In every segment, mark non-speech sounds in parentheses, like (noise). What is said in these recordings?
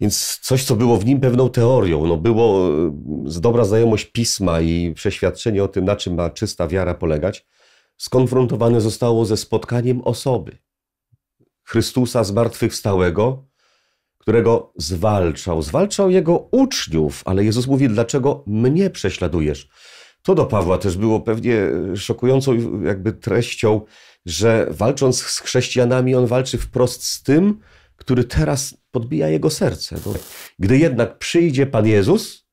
Więc coś, co było w nim pewną teorią, no było e, z dobra znajomość pisma i przeświadczenie o tym, na czym ma czysta wiara polegać, skonfrontowane zostało ze spotkaniem osoby Chrystusa zmartwychwstałego, którego zwalczał. Zwalczał jego uczniów, ale Jezus mówi: Dlaczego mnie prześladujesz? To do Pawła też było pewnie e, szokującą jakby treścią, że walcząc z chrześcijanami, on walczy wprost z tym, który teraz podbija jego serce. Tak. gdy jednak przyjdzie Pan Jezus,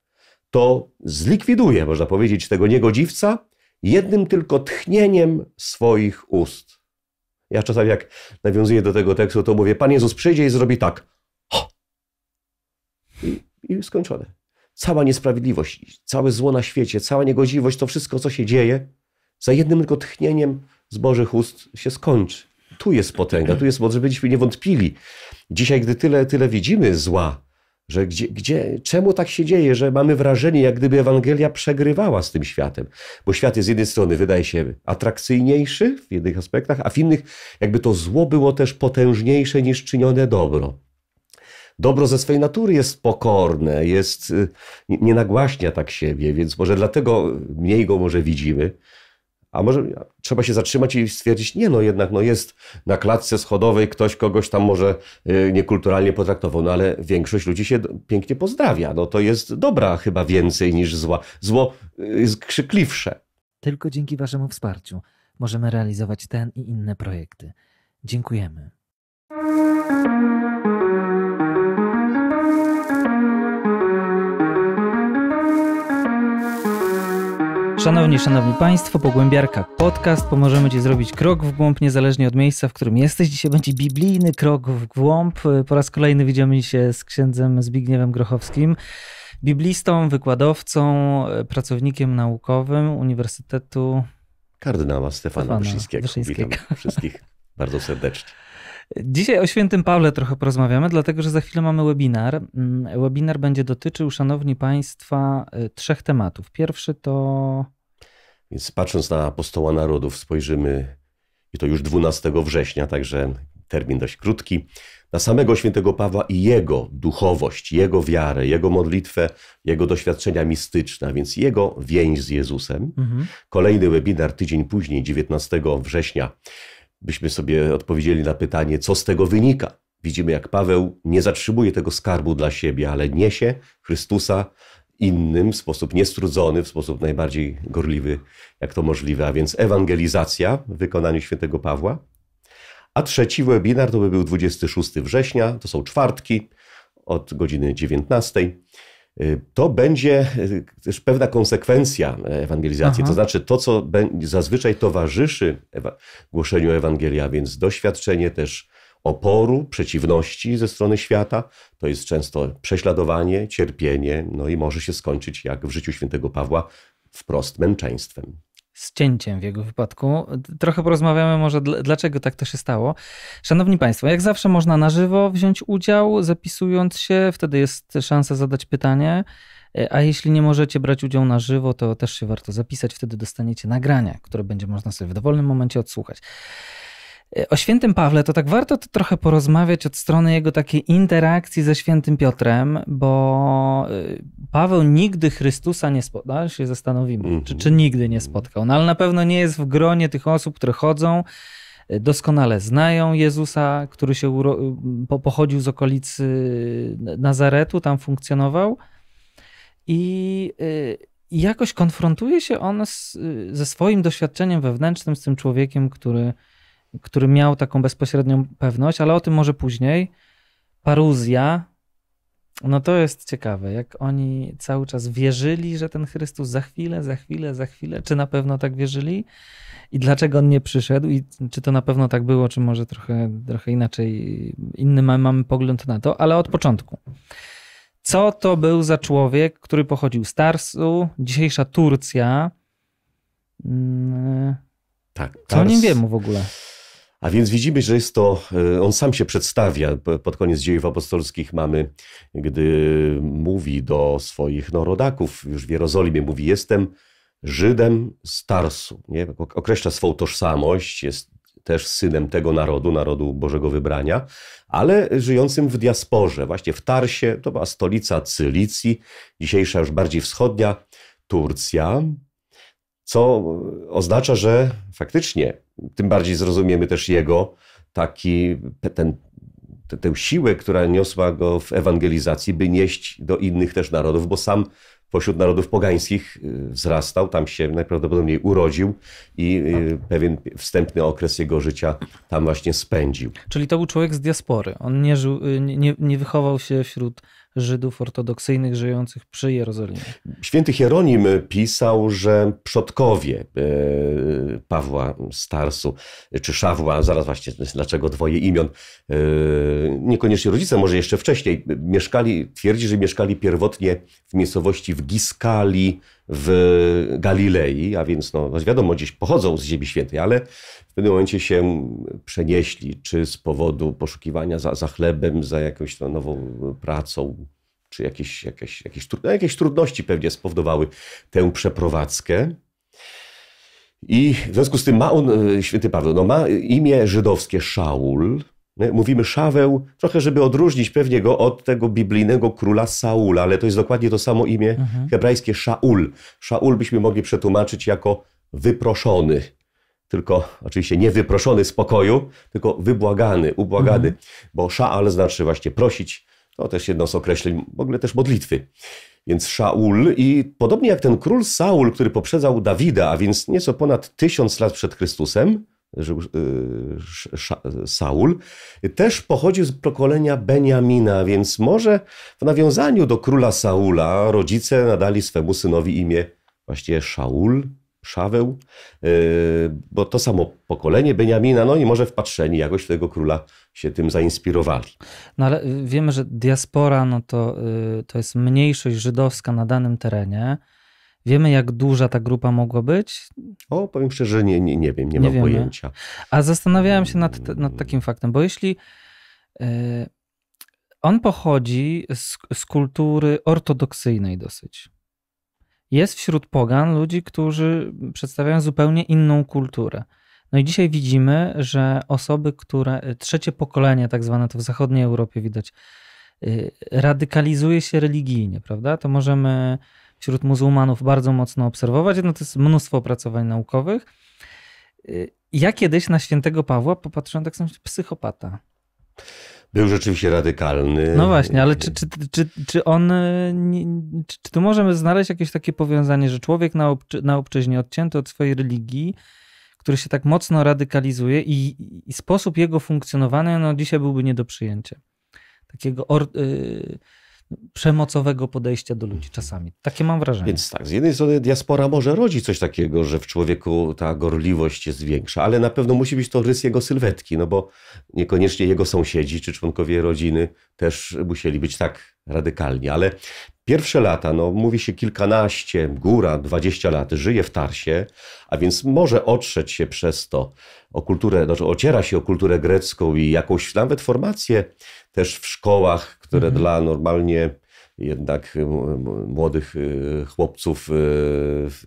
to zlikwiduje, można powiedzieć, tego niegodziwca jednym tylko tchnieniem swoich ust. Ja czasami, jak nawiązuję do tego tekstu, to mówię: Pan Jezus przyjdzie i zrobi tak. Ho! I, i skończone. Cała niesprawiedliwość, całe zło na świecie, cała niegodziwość, to wszystko, co się dzieje, za jednym tylko tchnieniem z Bożych ust się skończy. Tu jest potęga, tu jest moc, żebyśmy nie wątpili, Dzisiaj, gdy tyle, tyle widzimy zła, że gdzie, gdzie, czemu tak się dzieje, że mamy wrażenie, jak gdyby Ewangelia przegrywała z tym światem? Bo świat jest z jednej strony, wydaje się, atrakcyjniejszy w jednych aspektach, a w innych, jakby to zło było też potężniejsze niż czynione dobro. Dobro ze swej natury jest pokorne, jest, y, nie nagłaśnia tak siebie, więc może dlatego mniej go może widzimy. A może trzeba się zatrzymać i stwierdzić, nie no jednak, no jest na klatce schodowej ktoś kogoś tam może y, niekulturalnie potraktował, no ale większość ludzi się pięknie pozdrawia. No to jest dobra chyba więcej niż zła. Zło jest y, krzykliwsze. Tylko dzięki waszemu wsparciu możemy realizować ten i inne projekty. Dziękujemy. Szanowni, szanowni państwo, Pogłębiarka Podcast. Pomożemy ci zrobić krok w głąb, niezależnie od miejsca, w którym jesteś. Dzisiaj będzie biblijny krok w głąb. Po raz kolejny widzimy się z księdzem Zbigniewem Grochowskim, biblistą, wykładowcą, pracownikiem naukowym Uniwersytetu... Kardynała Stefana, Stefana Wyszyńskiego. Wyszyńskiego. Witam wszystkich bardzo serdecznie. Dzisiaj o świętym Pawle trochę porozmawiamy, dlatego że za chwilę mamy webinar. Mm, webinar będzie dotyczył, szanowni państwa, y, trzech tematów. Pierwszy to więc patrząc na apostoła narodów, spojrzymy, i to już 12 września, także termin dość krótki, na samego świętego Pawła i jego duchowość, jego wiarę, jego modlitwę, jego doświadczenia mistyczne, więc jego więź z Jezusem. Mhm. Kolejny webinar tydzień później, 19 września, byśmy sobie odpowiedzieli na pytanie, co z tego wynika. Widzimy, jak Paweł nie zatrzymuje tego skarbu dla siebie, ale niesie Chrystusa innym, w sposób niestrudzony, w sposób najbardziej gorliwy, jak to możliwe, a więc ewangelizacja w wykonaniu świętego Pawła. A trzeci webinar to by był 26 września, to są czwartki od godziny 19. To będzie e, też pewna konsekwencja ewangelizacji, Aha. to znaczy to, co zazwyczaj towarzyszy głoszeniu Ewangelii, a więc doświadczenie też oporu, przeciwności ze strony świata. To jest często prześladowanie, cierpienie, no i może się skończyć, jak w życiu świętego Pawła, wprost męczeństwem z cięciem w jego wypadku. Trochę porozmawiamy może dlaczego tak to się stało. Szanowni Państwo, jak zawsze można na żywo wziąć udział, zapisując się, wtedy jest szansa zadać pytanie. E, a jeśli nie możecie brać udziału na żywo, to też się warto zapisać, wtedy dostaniecie nagrania, które będzie można sobie w dowolnym momencie odsłuchać. O świętym Pawle to tak warto to trochę porozmawiać od strony jego takiej interakcji ze świętym Piotrem, bo y, Paweł nigdy Chrystusa nie spotkał. się zastanowimy, mm -hmm. czy, mhm. czy nigdy nie spotkał. No ale na pewno nie jest w gronie tych osób, które chodzą, y, doskonale znają Jezusa, który się y, po pochodził z okolicy Nazaretu, tam funkcjonował. I. Y i jakoś konfrontuje się on z, ze swoim doświadczeniem wewnętrznym, z tym człowiekiem, który który miał taką bezpośrednią pewność, ale o tym może później. Paruzja, no to jest ciekawe, jak oni cały czas wierzyli, że ten Chrystus za chwilę, za chwilę, za chwilę, czy na pewno tak wierzyli i dlaczego on nie przyszedł i czy to na pewno tak było, czy może trochę, trochę inaczej, inny mamy pogląd na to, ale od początku. Co to był za człowiek, który pochodził z Tarsu, dzisiejsza Turcja? Mm, tak, Co Tars... o nim wiemy w ogóle? A więc widzimy, że jest to, e, on sam się przedstawia. Pod koniec dziejów apostolskich mamy, gdy mówi do swoich no, rodaków, już w Jerozolimie mówi, jestem Żydem z Tarsu. Nie? Określa swą tożsamość, jest też synem tego narodu, narodu Bożego Wybrania, ale żyjącym w diasporze, właśnie w Tarsie, to była stolica Cylicji, dzisiejsza już bardziej wschodnia Turcja co oznacza, że faktycznie tym bardziej zrozumiemy też jego taki, ten, te, tę siłę, która niosła go w ewangelizacji, by nieść do innych też narodów, bo sam pośród narodów pogańskich y, wzrastał, tam się najprawdopodobniej urodził i y, pewien wstępny okres jego życia tam właśnie spędził. Czyli to był człowiek z diaspory. On nie, żył, y, nie, nie wychował się wśród Żydów ortodoksyjnych żyjących przy Jerozolimie. Święty Hieronim pisał, że przodkowie e, Pawła Starsu, czy Szawła, zaraz właśnie dlaczego dwoje imion, e, niekoniecznie rodzice, może jeszcze wcześniej, mieszkali, twierdzi, że mieszkali pierwotnie w miejscowości w Giskali, w Galilei, a więc no, no, wiadomo, gdzieś pochodzą z Ziemi Świętej, ale w pewnym momencie się przenieśli, czy z powodu poszukiwania za, za chlebem, za jakąś no, nową pracą, czy jakieś, jakieś, jakieś, no, jakieś trudności pewnie spowodowały tę przeprowadzkę. I w związku z tym ma on, e, święty Paweł, no ma imię żydowskie Szaul, Mówimy Szaweł, trochę żeby odróżnić pewnie go od tego biblijnego króla Saula, ale to jest dokładnie to samo imię mhm. hebrajskie Szaul. Szaul byśmy mogli przetłumaczyć jako wyproszony. Tylko oczywiście nie wyproszony z pokoju, tylko wybłagany, ubłagany, mhm. bo Szaal znaczy właśnie prosić. To też jedno z określeń, w ogóle też modlitwy. Więc Szaul i podobnie jak ten król Saul, który poprzedzał Dawida, a więc nieco ponad tysiąc lat przed Chrystusem, Y, Saul, też pochodził z pokolenia Beniamina, więc może w nawiązaniu do króla Saula rodzice nadali swemu synowi imię właśnie Szaul, Szaweł, y, bo to samo pokolenie Beniamina, no i może wpatrzeni jakoś w tego króla się tym zainspirowali. No ale wiemy, że diaspora no to, y, to jest mniejszość żydowska na danym terenie. Wiemy, jak duża ta grupa mogła być? O, powiem szczerze, że nie, nie, nie wiem, nie, nie mam wiemy. pojęcia. A zastanawiałem się nad, nad takim faktem, bo jeśli yy, on pochodzi z, z kultury ortodoksyjnej dosyć. Jest wśród pogan ludzi, którzy przedstawiają zupełnie inną kulturę. No i dzisiaj widzimy, że osoby, które, trzecie pokolenie, tak zwane to w zachodniej Europie widać, e, radykalizuje się religijnie, prawda? To możemy wśród muzułmanów bardzo mocno obserwować. No to jest mnóstwo opracowań naukowych. Y, ja kiedyś na świętego Pawła popatrzyłem tak sobie, psychopata. Był rzeczywiście radykalny. No właśnie, ale czy, czy, czy, czy on, y, czy, czy tu możemy znaleźć jakieś takie powiązanie, że człowiek na, obczy, na obczyźnie odcięty od swojej religii, który się tak mocno radykalizuje i, i sposób jego funkcjonowania no, dzisiaj byłby nie do przyjęcia. Takiego or, y, przemocowego podejścia do ludzi mhm. czasami. Takie mam wrażenie. Więc tak, z jednej strony diaspora może rodzi coś takiego, że w człowieku ta gorliwość jest większa, ale na pewno musi być to rys jego sylwetki, no bo niekoniecznie jego sąsiedzi czy członkowie rodziny też musieli być tak radykalni, ale pierwsze lata, no mówi się kilkanaście, góra, dwadzieścia lat, żyje w Tarsie, a więc może otrzeć się przez to o kulturę, znaczy ociera się o kulturę grecką i jakąś nawet formację też w szkołach, które mhm. dla normalnie jednak y, młodych y, chłopców y,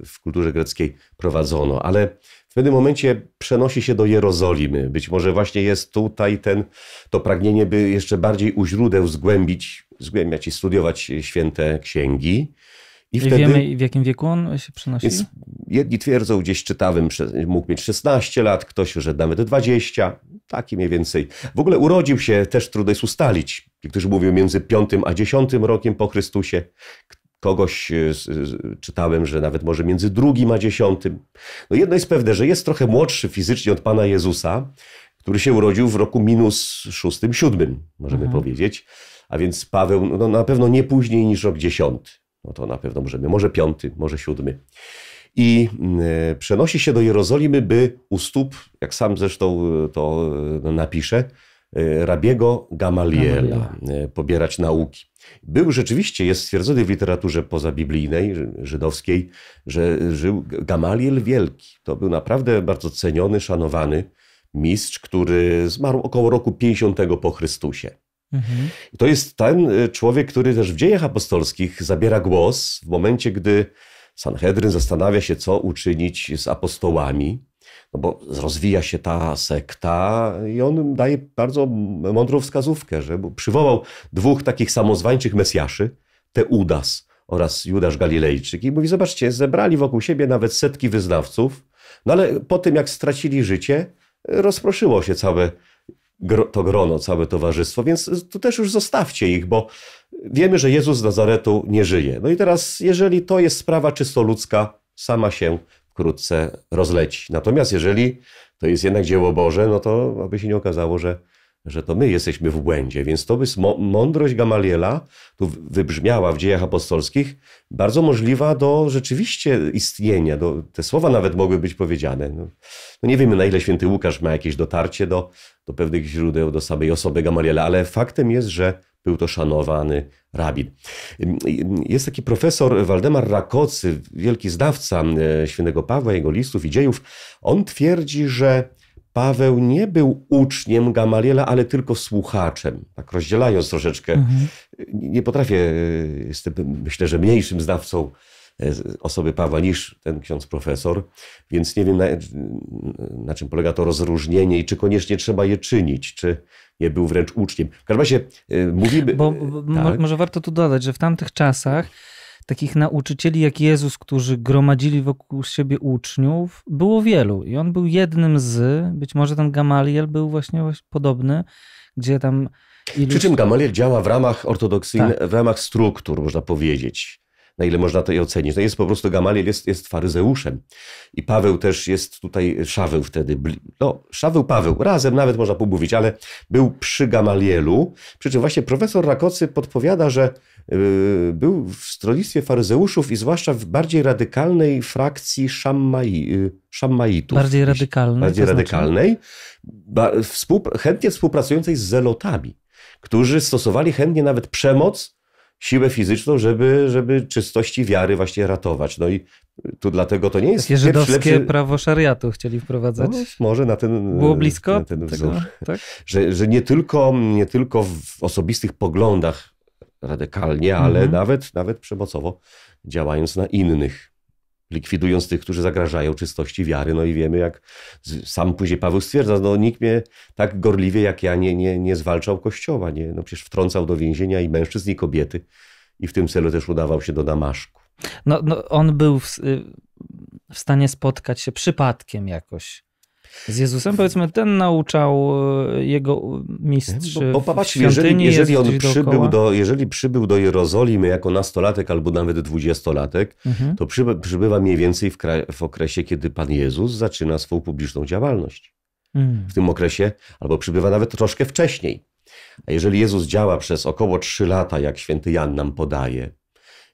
w kulturze greckiej prowadzono. Ale w pewnym momencie przenosi się do Jerozolimy. Być może właśnie jest tutaj ten, to pragnienie, by jeszcze bardziej u źródeł zgłębić, zgłębiać i studiować święte księgi. I, wtedy... wiemy, w jakim wieku on się przenosi? Więc jedni twierdzą, gdzieś czytałem, mógł mieć 16 lat, ktoś, że nawet 20, taki mniej więcej. W ogóle urodził się, też trudno jest ustalić. Niektórzy mówią między 5 a 10 rokiem po Chrystusie. Kogoś e, e, czytałem, że nawet może między drugim a dziesiątym. No jedno jest pewne, że jest trochę młodszy fizycznie od Pana Jezusa, który się urodził w roku minus szóstym, siódmym, możemy mhm. powiedzieć. A więc Paweł no, no na pewno nie później niż rok dziesiąty no to na pewno możemy, może piąty, może siódmy. I e, przenosi się do Jerozolimy, by u stóp, jak sam zresztą e, to e, napisze, rabiego Gamaliela, Gamaliela. pobierać nauki. Był rzeczywiście, jest stwierdzony w literaturze pozabiblijnej, żydowskiej, że żył Gamaliel Wielki. To był naprawdę bardzo ceniony, szanowany mistrz, który zmarł około roku 50 po Chrystusie. Mhm. To jest ten y, człowiek, który też w dziejach apostolskich zabiera głos w momencie, gdy Sanhedryn zastanawia się, co uczynić z apostołami, no bo rozwija się ta sekta i on daje bardzo mądrą wskazówkę, że przywołał dwóch takich samozwańczych mesjaszy, Teudas oraz Judasz Galilejczyk i mówi, zobaczcie, zebrali wokół siebie nawet setki wyznawców, no ale po tym jak stracili życie, rozproszyło się całe gro, to grono, całe towarzystwo, więc to też już zostawcie ich, bo wiemy, że Jezus z Nazaretu nie żyje. No i teraz, jeżeli to jest sprawa czysto ludzka, sama się wkrótce rozleci. Natomiast jeżeli to jest jednak dzieło Boże, no to aby się nie okazało, że że to my jesteśmy w błędzie. Więc to by mądrość Gamaliela, tu wybrzmiała w dziejach apostolskich, bardzo możliwa do rzeczywiście istnienia. Do, te słowa nawet mogły być powiedziane. No, no nie wiemy, na ile święty Łukasz ma jakieś dotarcie do, do pewnych źródeł, do samej osoby Gamaliela, ale faktem jest, że był to szanowany rabin. Jest taki profesor Waldemar Rakocy, wielki zdawca e, świętego Pawła, jego listów i dziejów. On twierdzi, że Paweł nie był uczniem Gamaliela, ale tylko słuchaczem. Tak rozdzielając troszeczkę, mhm. nie potrafię, e, jestem myślę, że mniejszym znawcą e, osoby Pawła niż ten ksiądz profesor, więc nie wiem na, e, na, czym polega to rozróżnienie i czy koniecznie trzeba je czynić, czy nie był wręcz uczniem. W każdym razie mówimy... Bo, bo tak. może warto tu dodać, że w tamtych czasach takich nauczycieli jak Jezus, którzy gromadzili wokół siebie uczniów, było wielu i on był jednym z, być może ten Gamaliel był właśnie podobny, gdzie tam. Iluś... Przy czym Gamaliel działa w ramach ortodoksyjnych, tak. w ramach struktur, można powiedzieć na ile można to je ocenić. To jest po prostu Gamaliel jest, jest faryzeuszem. I Paweł też jest tutaj, Szaweł wtedy, no Szaweł, Paweł, razem nawet można pomówić, ale był przy Gamalielu, przy czym właśnie profesor Rakocy podpowiada, że Y, był w stronnictwie faryzeuszów i zwłaszcza w bardziej radykalnej frakcji szammai, y, szammaitów. Bardziej radykalnej. Bardziej znaczy? radykalnej, chętnie współpracującej z zelotami, którzy stosowali chętnie nawet przemoc, siłę fizyczną, żeby, żeby czystości wiary właśnie ratować. No i tu dlatego to nie jest... Takie żydowskie lepszy... prawo szariatu chcieli wprowadzać. No, może na ten Było blisko ten Tego, tak? że, że nie tylko, nie tylko w osobistych poglądach radykalnie, ale mhm. nawet, nawet przemocowo działając na innych likwidując tych, którzy zagrażają czystości wiary. No i wiemy, jak sam później Paweł stwierdza, no nikt mnie tak gorliwie jak ja nie, nie, nie zwalczał Kościoła. Nie? No przecież wtrącał do więzienia i mężczyzn, i kobiety. I w tym celu też udawał się do Damaszku. No, no on był w, y, w stanie spotkać się przypadkiem jakoś z Jezusem powiedzmy, ten nauczał e, jego mistrz. Bo, bo jeżeli, jeżeli on przybył do, jeżeli przybył do Jerozolimy jako nastolatek albo nawet dwudziestolatek, mhm. to przyby, przybywa mniej więcej w, w, okresie, kiedy Pan Jezus zaczyna swoją publiczną działalność. Mhm. W tym okresie, albo przybywa nawet troszkę wcześniej. A jeżeli Jezus działa przez około trzy lata, jak święty Jan nam podaje,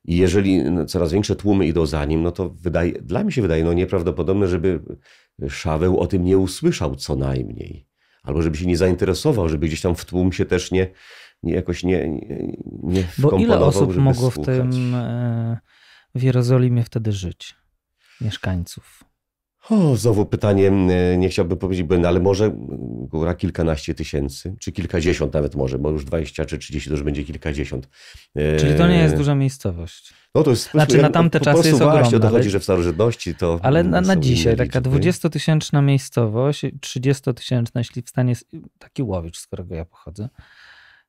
i jeżeli no, coraz większe tłumy idą za nim, no to wydaje, dla mnie się wydaje no nieprawdopodobne, żeby Szaweł o tym nie usłyszał co najmniej. Albo żeby się nie zainteresował, żeby gdzieś tam w tłum się też nie, nie jakoś nie, nie, nie Bo ile osób mogło słuchać. w tym e, w Jerozolimie wtedy żyć? Mieszkańców. O, znowu pytanie, nie chciałbym powiedzieć błędne, ale może góra kilkanaście tysięcy, czy kilkadziesiąt nawet może, bo już 20 czy 30 to już będzie kilkadziesiąt. E, Czyli to nie jest duża miejscowość. No to jest... Znaczy na tamte po czasy jest ogromna. Właśnie dochodzi, ale... że w starożytności to... Ale na, na dzisiaj taka dwudziestotysięczna miejscowość, 30-tysięczna, jeśli w stanie taki łowicz, z którego ja pochodzę,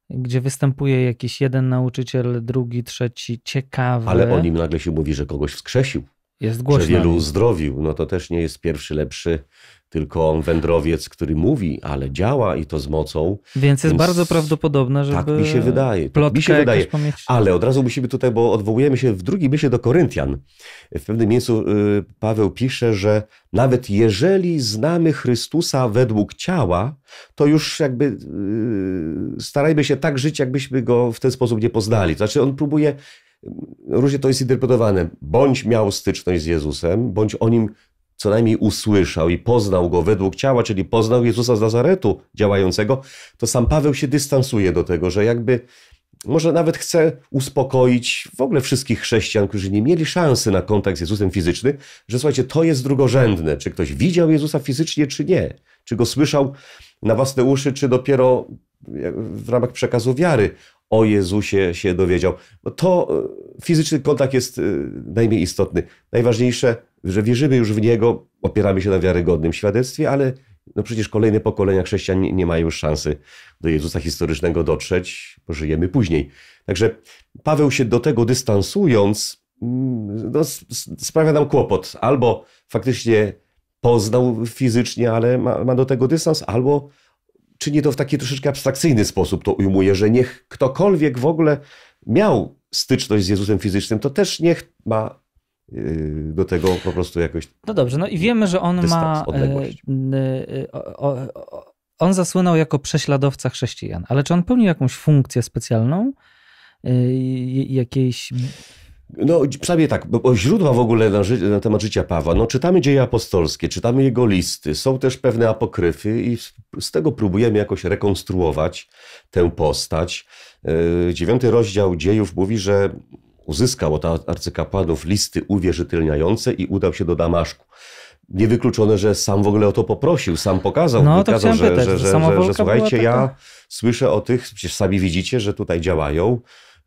gdzie występuje jakiś jeden nauczyciel, drugi, trzeci, ciekawy. Ale o nim nagle się mówi, że kogoś wskrzesił. Jest głośno. Że wielu uzdrowił. No to też nie jest pierwszy lepszy, tylko wędrowiec, który mówi, ale działa i to z mocą. Więc jest Więc bardzo prawdopodobne, że. Tak mi się wydaje. Tak mi się wydaje. Ale od razu musimy tutaj, bo odwołujemy się w drugim myśle do Koryntian. W pewnym miejscu y, Paweł pisze, że nawet jeżeli znamy Chrystusa według ciała, to już jakby y, starajmy się tak żyć, jakbyśmy go w ten sposób nie poznali. znaczy, on próbuje różnie to jest interpretowane. Bądź miał styczność z Jezusem, bądź o nim co najmniej usłyszał i poznał go według ciała, czyli poznał Jezusa z Nazaretu działającego, to sam Paweł się dystansuje do tego, że jakby może nawet chce uspokoić w ogóle wszystkich chrześcijan, którzy nie mieli szansy na kontakt z Jezusem fizyczny, że słuchajcie, to jest drugorzędne, czy ktoś widział Jezusa fizycznie, czy nie, czy go słyszał na własne uszy, czy dopiero w ramach przekazu wiary o Jezusie się dowiedział. To e, fizyczny kontakt jest e, najmniej istotny. Najważniejsze, że wierzymy już w Niego, opieramy się na wiarygodnym świadectwie, ale no przecież kolejne pokolenia chrześcijan nie, mają już szansy do Jezusa historycznego dotrzeć, bo żyjemy później. Także Paweł się do tego dystansując, mm, no, sprawia nam kłopot. Albo faktycznie poznał fizycznie, ale ma, ma do tego dystans, albo czyni to w taki troszeczkę abstrakcyjny sposób, to ujmuje, że niech ktokolwiek w ogóle miał styczność z Jezusem fizycznym, to też niech ma yy, do tego po prostu jakoś. No dobrze, no i wiemy, że on ma. E, e, on zasłynął jako prześladowca chrześcijan, ale czy on pełnił jakąś funkcję specjalną? E, Jakiejś no, przynajmniej tak, bo źródła w ogóle na, ży na temat życia Pawła, no czytamy dzieje apostolskie, czytamy jego listy, są też pewne apokryfy i z tego próbujemy jakoś rekonstruować tę postać. Yy, dziewiąty rozdział dziejów mówi, że uzyskał od arcykapłanów listy uwierzytelniające i udał się do Damaszku niewykluczone, że sam w ogóle o to poprosił, sam pokazał, no, wykazał, to że, pytać, że, że, że, że, słuchajcie, taka... ja tak. słyszę o tych, przecież sami widzicie, że tutaj działają,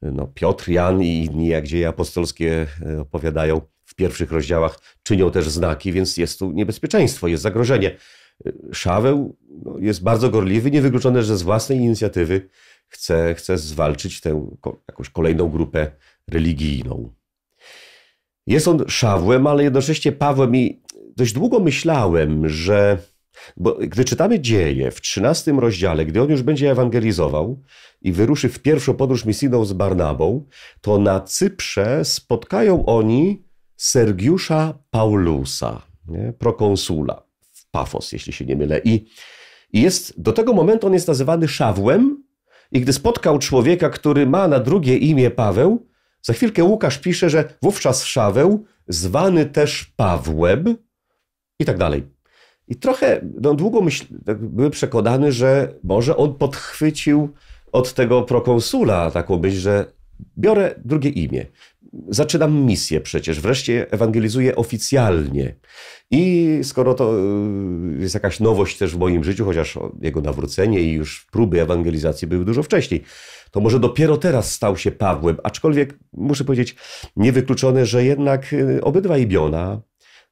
no, Piotr, Jan i inni, jak dzieje apostolskie e, opowiadają w pierwszych rozdziałach, czynią też znaki, więc jest tu niebezpieczeństwo, jest zagrożenie. E, Szaweł no, jest bardzo gorliwy, niewykluczone, że z własnej inicjatywy chce, chce zwalczyć tę jakąś kolejną grupę religijną. Jest on Szawłem, ale jednocześnie Pawłem i dość długo myślałem, że bo gdy czytamy dzieje w 13 rozdziale, gdy on już będzie ewangelizował, i wyruszy w pierwszą podróż misyjną z Barnabą, to na Cyprze spotkają oni Sergiusza Paulusa, nie? prokonsula w Pafos, jeśli się nie mylę. I, I jest, do tego momentu on jest nazywany Szawłem i gdy spotkał człowieka, który ma na drugie imię Paweł, za chwilkę Łukasz pisze, że wówczas Szaweł, zwany też Pawłem i tak dalej. I trochę no, długo myśl, tak były przekonany, że może on podchwycił od tego prokonsula taką myśl, że biorę drugie imię. Zaczynam misję przecież, wreszcie ewangelizuję oficjalnie. I skoro to y, jest jakaś nowość też w moim życiu, chociaż jego nawrócenie i już próby ewangelizacji były dużo wcześniej, to może dopiero teraz stał się Pawłem. Aczkolwiek muszę powiedzieć, niewykluczone, że jednak y, obydwa imiona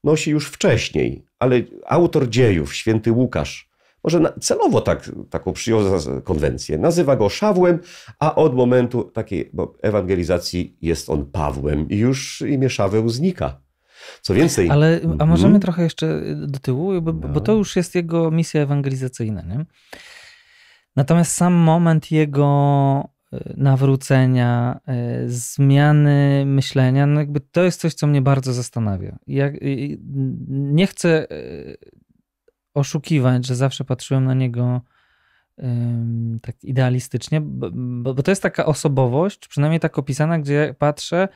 nosi już wcześniej, ale autor dziejów, święty Łukasz, może celowo tak, taką przyjął konwencję. Nazywa go Szawłem, a od momentu takiej ewangelizacji jest on Pawłem i już imię Szaweł znika. Co więcej. Ale a mhm. możemy hmm. trochę jeszcze do tyłu, bo, no. bo, to już jest jego misja ewangelizacyjna. Nie? Natomiast sam moment jego e, nawrócenia, e, zmiany myślenia, no jakby to jest coś, co mnie bardzo zastanawia. Ja nie chcę e, oszukiwać, że zawsze patrzyłem na niego tak idealistycznie, bo, bo, bo, to jest taka osobowość, przynajmniej tak opisana, gdzie patrzę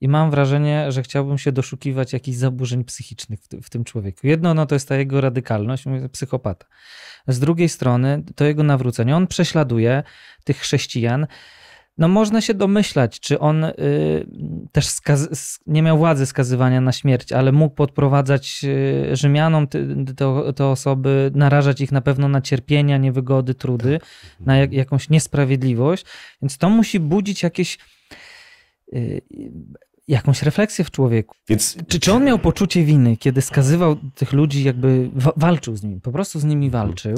i mam wrażenie, że chciałbym się doszukiwać jakichś zaburzeń psychicznych w, w tym człowieku. Jedno no, to jest ta jego radykalność, mówię, psychopata. Z drugiej strony to jego nawrócenie. On prześladuje tych chrześcijan no można się domyślać, czy on y, też skaz- nie miał władzy skazywania na śmierć, ale mógł podprowadzać y, Rzymianom te, osoby, narażać ich na pewno na cierpienia, niewygody, trudy, tak. na jak, jakąś niesprawiedliwość. Więc to musi budzić jakieś. Y, jakąś refleksję w człowieku. Więc... Czy, czy on miał poczucie winy, kiedy skazywał tych ludzi, jakby walczył z nimi, po prostu z nimi walczył?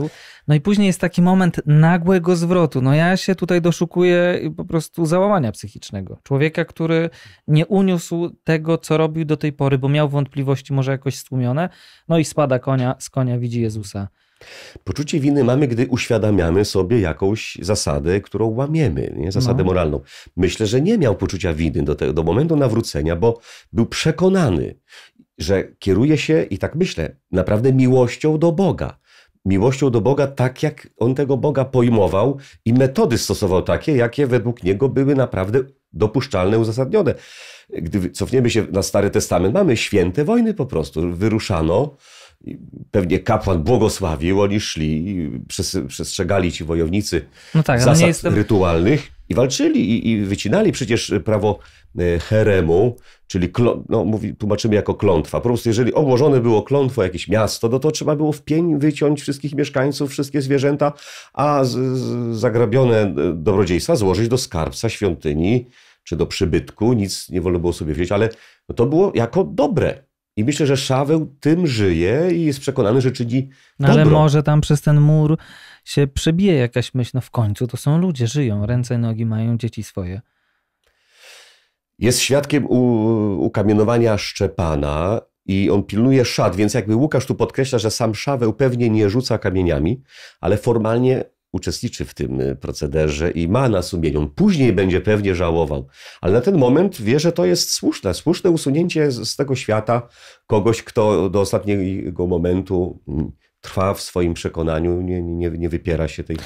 No i później jest taki moment nagłego zwrotu. No ja się tutaj doszukuję po prostu załamania psychicznego. Człowieka, który nie uniósł tego, co robił do tej pory, bo miał wątpliwości może jakoś stłumione, no i spada konia, z konia widzi Jezusa Poczucie winy mamy, gdy uświadamiamy sobie jakąś zasadę, którą łamiemy, nie? zasadę no. moralną. Myślę, że nie miał poczucia winy do, tego, do momentu nawrócenia, bo był przekonany, że kieruje się, i tak myślę, naprawdę miłością do Boga. Miłością do Boga, tak jak on tego Boga pojmował i metody stosował takie, jakie według niego były naprawdę dopuszczalne, uzasadnione. Gdy cofniemy się na Stary Testament, mamy święte wojny po prostu. Wyruszano pewnie kapłan błogosławił, oni szli, przestrzegali ci wojownicy no tak, zasad nie jestem... rytualnych i walczyli i, i, wycinali przecież prawo e, heremu, czyli no, mówi, tłumaczymy jako klątwa. Po prostu jeżeli obłożone było klątwo jakieś miasto, no to trzeba było w pień wyciąć wszystkich mieszkańców, wszystkie zwierzęta, a z, z zagrabione e, dobrodziejstwa złożyć do skarbca świątyni czy do przybytku. Nic nie wolno było sobie wziąć, ale no to było jako dobre. I myślę, że Szaweł tym żyje i jest przekonany, że czyni no, dobro. Ale może tam przez ten mur się przebije jakaś myśl, no w końcu to są ludzie, żyją, ręce, nogi mają, dzieci swoje. Jest świadkiem u, ukamienowania Szczepana i on pilnuje szat, więc jakby Łukasz tu podkreśla, że sam Szaweł pewnie nie rzuca kamieniami, ale formalnie uczestniczy w tym y, procederze i ma na sumieniu. Później będzie pewnie żałował, ale na ten moment wie, że to jest słuszne. Słuszne usunięcie z tego świata kogoś, kto do ostatniego momentu mm, trwa w swoim przekonaniu, nie, nie, nie wypiera się tej.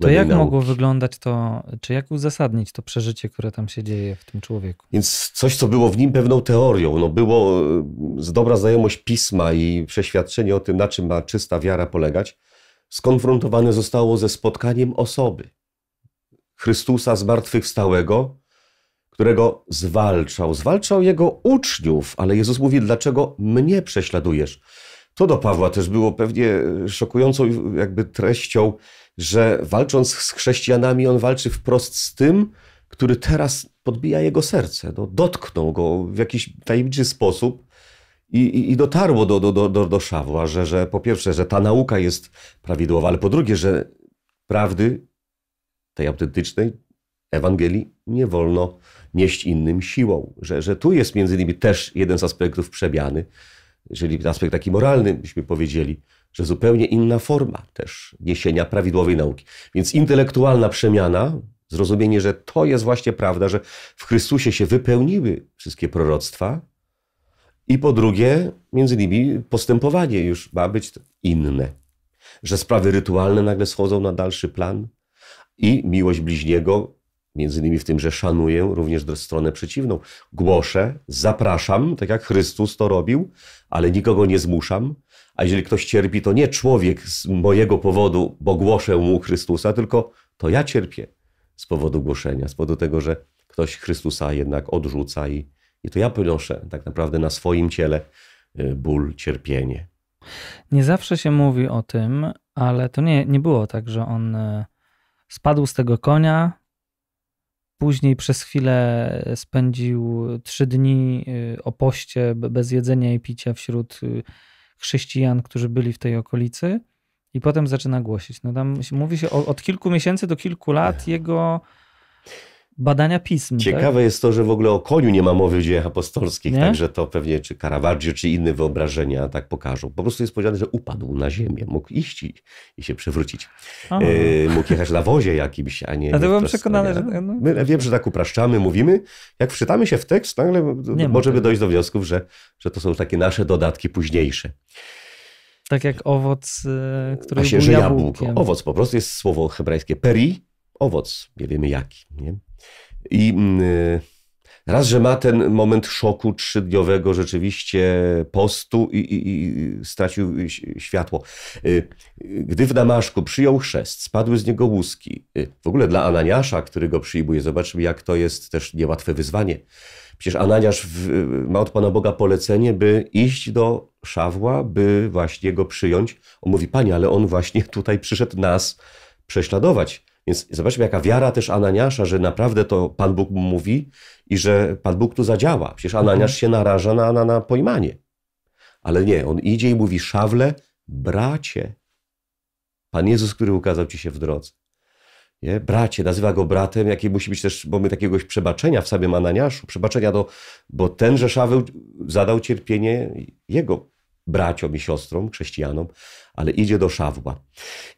To jak nauki. mogło wyglądać to, czy jak uzasadnić to przeżycie, które tam się dzieje w tym człowieku? Więc coś, co było w nim pewną teorią, no było y, z dobra znajomość pisma i przeświadczenie o tym, na czym ma czysta wiara polegać, skonfrontowane zostało ze spotkaniem osoby Chrystusa zmartwychwstałego, którego zwalczał. Zwalczał jego uczniów, ale Jezus mówi: Dlaczego mnie prześladujesz? To do Pawła też było pewnie e, szokującą jakby treścią, że walcząc z chrześcijanami, on walczy wprost z tym, który teraz podbija jego serce. No, dotknął go w jakiś tajemniczy sposób. I, i, dotarło do, do, do, do Szawła, że, że po pierwsze, że ta nauka jest prawidłowa, ale po drugie, że prawdy tej autentycznej Ewangelii nie wolno nieść innym siłą. Że, że tu jest między innymi też jeden z aspektów przemiany, czyli aspekt taki moralny, byśmy powiedzieli, że zupełnie inna forma też niesienia prawidłowej nauki. Więc intelektualna przemiana, zrozumienie, że to jest właśnie prawda, że w Chrystusie się wypełniły wszystkie proroctwa, i po drugie, między nimi postępowanie już ma być inne. Że sprawy rytualne nagle schodzą na dalszy plan i miłość bliźniego, między innymi w tym, że szanuję również stronę przeciwną. Głoszę, zapraszam, tak jak Chrystus to robił, ale nikogo nie zmuszam. A jeżeli ktoś cierpi, to nie człowiek z mojego powodu, bo głoszę mu Chrystusa, tylko to ja cierpię z powodu głoszenia, z powodu tego, że ktoś Chrystusa jednak odrzuca i, i to ja ponoszę tak naprawdę na swoim ciele y, ból, cierpienie. Nie zawsze się mówi o tym, ale to nie, nie było tak, że on y, spadł z tego konia, później przez chwilę spędził trzy dni y, o poście bez jedzenia i picia wśród chrześcijan, którzy byli w tej okolicy. I potem zaczyna głosić. No tam mówi się o, od kilku miesięcy do kilku lat jego badania pism. Tak? Ciekawe tak? jest to, że w ogóle o koniu nie ma mowy w dziejach apostolskich, nie? także to pewnie czy Caravaggio, czy inne wyobrażenia tak pokażą. Po prostu jest powiedziane, że upadł na ziemię, mógł iść i, się przewrócić. E, mógł jechać na wozie jakimś, a nie... A to byłem przekonany, że... No... My, wiem, że tak upraszczamy, mówimy. Jak wczytamy się w tekst, nagle nie możemy dojść do wniosków, że, że to są takie nasze dodatki późniejsze. Tak jak owoc, e, który się, był jabłko. Owoc po prostu jest słowo hebrajskie peri, owoc, nie wiemy jaki. Nie? I mm, y, raz, że ma ten moment szoku trzydniowego rzeczywiście postu i, i, i stracił światło. Y, gdy w Damaszku przyjął chrzest, spadły z niego łuski. Y, w ogóle dla Ananiasza, który go przyjmuje, zobaczmy, jak to jest też niełatwe wyzwanie. Przecież Ananiasz w, ma od Pana Boga polecenie, by iść do Szawła, by właśnie go przyjąć. On mówi, Panie, ale on właśnie tutaj przyszedł nas prześladować. Więc zobaczmy, jaka wiara też Ananiasza, że naprawdę to Pan Bóg mu mówi i że Pan Bóg tu zadziała. Przecież mhm. Ananiasz się naraża na, na, na pojmanie. Ale nie, on idzie i mówi, szawle, bracie. Pan Jezus, który ukazał ci się w drodze. Nie? Bracie, nazywa go bratem, jakie musi być też, bo my jakiegoś przebaczenia w samym Ananiaszu, przebaczenia do, bo tenże Szaweł zadał cierpienie jego braciom i siostrom, chrześcijanom, ale idzie do Szawła.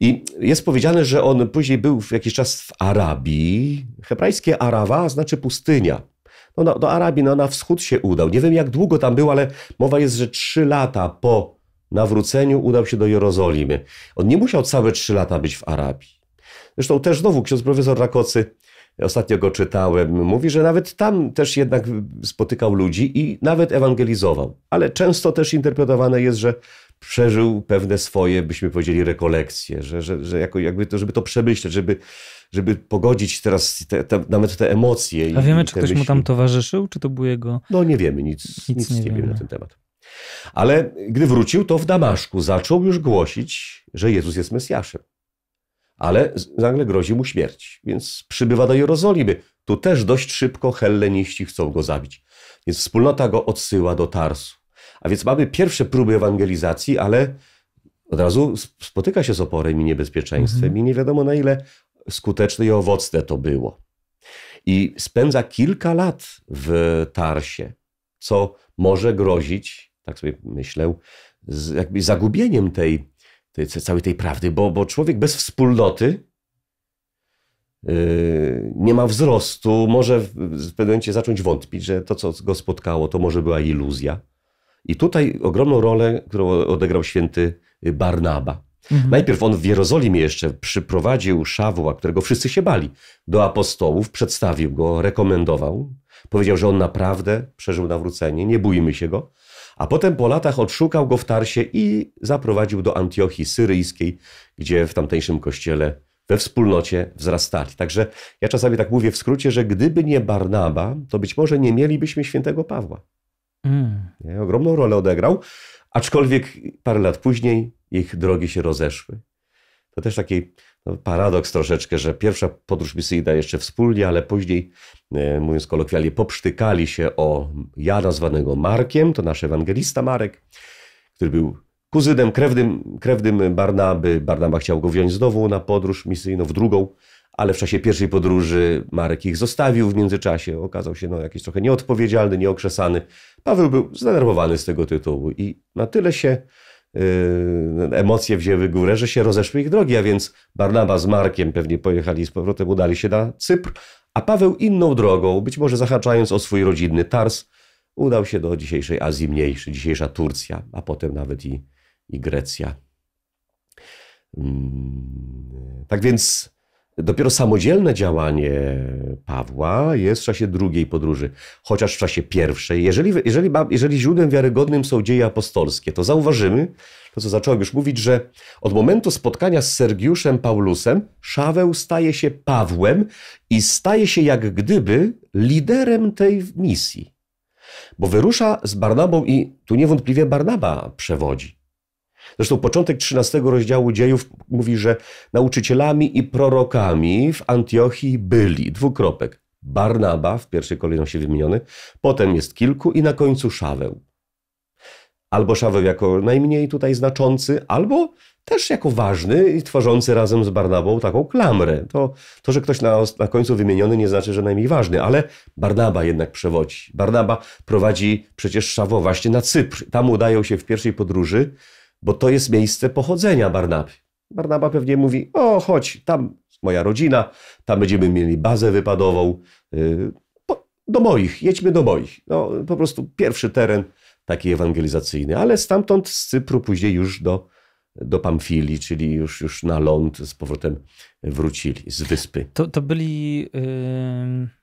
I jest powiedziane, że on później był w jakiś czas w Arabii. Hebrajskie Arawa znaczy pustynia. No, no, do, Arabii no, na wschód się udał. Nie wiem jak długo tam był, ale mowa jest, że trzy lata po nawróceniu udał się do Jerozolimy. On nie musiał całe trzy lata być w Arabii. Zresztą też znowu ksiądz profesor Rakocy ostatnio go czytałem, mówi, że nawet tam też jednak spotykał ludzi i nawet ewangelizował. Ale często też interpretowane jest, że przeżył pewne swoje, byśmy powiedzieli, rekolekcje, że, że, że jako, jakby to, żeby to przemyśleć, żeby, żeby pogodzić teraz te, te, nawet te emocje. A wiemy, czy ktoś myśli. mu tam towarzyszył, czy to był jego... No nie wiemy, nic, nic, nic nie, wiemy. wiemy na ten temat. Ale gdy wrócił, to w Damaszku zaczął już głosić, że Jezus jest Mesjaszem. Ale nagle grozi mu śmierć, więc przybywa do Jerozolimy. Tu też dość szybko helleniści chcą go zabić. Więc wspólnota go odsyła do Tarsu. A więc mamy pierwsze próby ewangelizacji, ale od razu spotyka się z oporem i niebezpieczeństwem mhm. i nie wiadomo na ile skuteczne i owocne to było. I spędza kilka lat w Tarsie, co może grozić, tak sobie myślę, jakby zagubieniem tej, tej całej tej prawdy, bo, bo człowiek bez wspólnoty yy, nie ma wzrostu, może w pewnym momencie zacząć wątpić, że to, co go spotkało, to może była iluzja. I tutaj ogromną rolę, którą odegrał święty Barnaba. Mhm. Najpierw on w Jerozolimie jeszcze przyprowadził Szawła, którego wszyscy się bali, do apostołów, przedstawił go, rekomendował. Powiedział, że on naprawdę przeżył nawrócenie, nie bójmy się go. A potem po latach odszukał go w Tarsie i zaprowadził do Antiochii Syryjskiej, gdzie w tamtejszym kościele we wspólnocie wzrastali. Także ja czasami tak mówię w skrócie, że gdyby nie Barnaba, to być może nie mielibyśmy świętego Pawła. Mm. Nie? Ogromną rolę odegrał, aczkolwiek parę lat później ich drogi się rozeszły. To też taki no, paradoks troszeczkę, że pierwsza podróż misyjna jeszcze wspólnie, ale później, e, mówiąc kolokwialnie, popsztykali się o Jana zwanego Markiem, to nasz ewangelista Marek, który był kuzynem, krewnym, krewnym Barnaby. Barnaba chciał go wziąć znowu na podróż misyjną, w drugą, ale w czasie pierwszej podróży Marek ich zostawił w międzyczasie. Okazał się no, jakiś trochę nieodpowiedzialny, nieokrzesany. Paweł był zdenerwowany z tego tytułu i na tyle się yy, emocje wzięły górę, że się rozeszły ich drogi, a więc Barnaba z Markiem pewnie pojechali z powrotem, udali się na Cypr, a Paweł inną drogą, być może zahaczając o swój rodzinny Tars, udał się do dzisiejszej Azji Mniejszej, dzisiejsza Turcja, a potem nawet i, i Grecja. Hmm. Tak więc Dopiero samodzielne działanie Pawła jest w czasie drugiej podróży, chociaż w czasie pierwszej. Jeżeli, jeżeli, jeżeli źródłem wiarygodnym są dzieje apostolskie, to zauważymy, to co zacząłem już mówić, że od momentu spotkania z Sergiuszem Paulusem, Szaweł staje się Pawłem i staje się jak gdyby liderem tej misji. Bo wyrusza z Barnabą i tu niewątpliwie Barnaba przewodzi. Zresztą początek 13 rozdziału dziejów mówi, że nauczycielami i prorokami w Antiochii byli, dwukropek, Barnaba, w pierwszej kolejności wymieniony, potem jest kilku i na końcu Szaweł. Albo Szaweł jako najmniej tutaj znaczący, albo też jako ważny i tworzący razem z Barnabą taką klamrę. To, to że ktoś na, na końcu wymieniony nie znaczy, że najmniej ważny, ale Barnaba jednak przewodzi. Barnaba prowadzi przecież Szawo właśnie na Cypr. Tam udają się w pierwszej podróży bo to jest miejsce pochodzenia Barnaby. Barnaba pewnie mówi, o chodź, tam moja rodzina, tam będziemy mieli bazę wypadową, y, do moich, jedźmy do moich. No, po prostu pierwszy teren taki ewangelizacyjny, ale stamtąd z Cypru później już do, do Pamfili, czyli już, już na ląd z powrotem wrócili z wyspy. To, to byli... Yy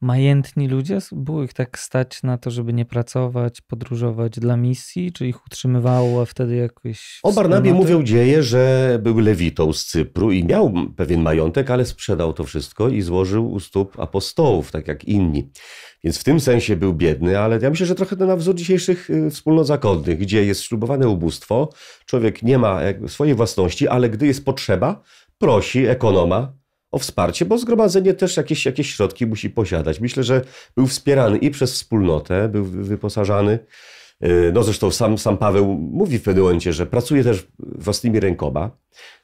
majętni ludzie, było ich tak stać na to, żeby nie pracować, podróżować dla misji, czy ich utrzymywało wtedy jakoś... O Barnabie mówią dzieje, że był lewitą z Cypru i miał pewien majątek, ale sprzedał to wszystko i złożył u stóp apostołów, tak jak inni. Więc w tym sensie był biedny, ale ja myślę, że trochę na wzór dzisiejszych y, wspólnot zakonnych, gdzie jest ślubowane ubóstwo, człowiek nie ma e, swojej własności, ale gdy jest potrzeba, prosi ekonoma, o wsparcie, bo zgromadzenie też jakieś, jakieś środki musi posiadać. Myślę, że był wspierany i przez wspólnotę, był wyposażany. E, no zresztą sam, sam Paweł mówi w pewnym momencie, że pracuje też własnymi rękoma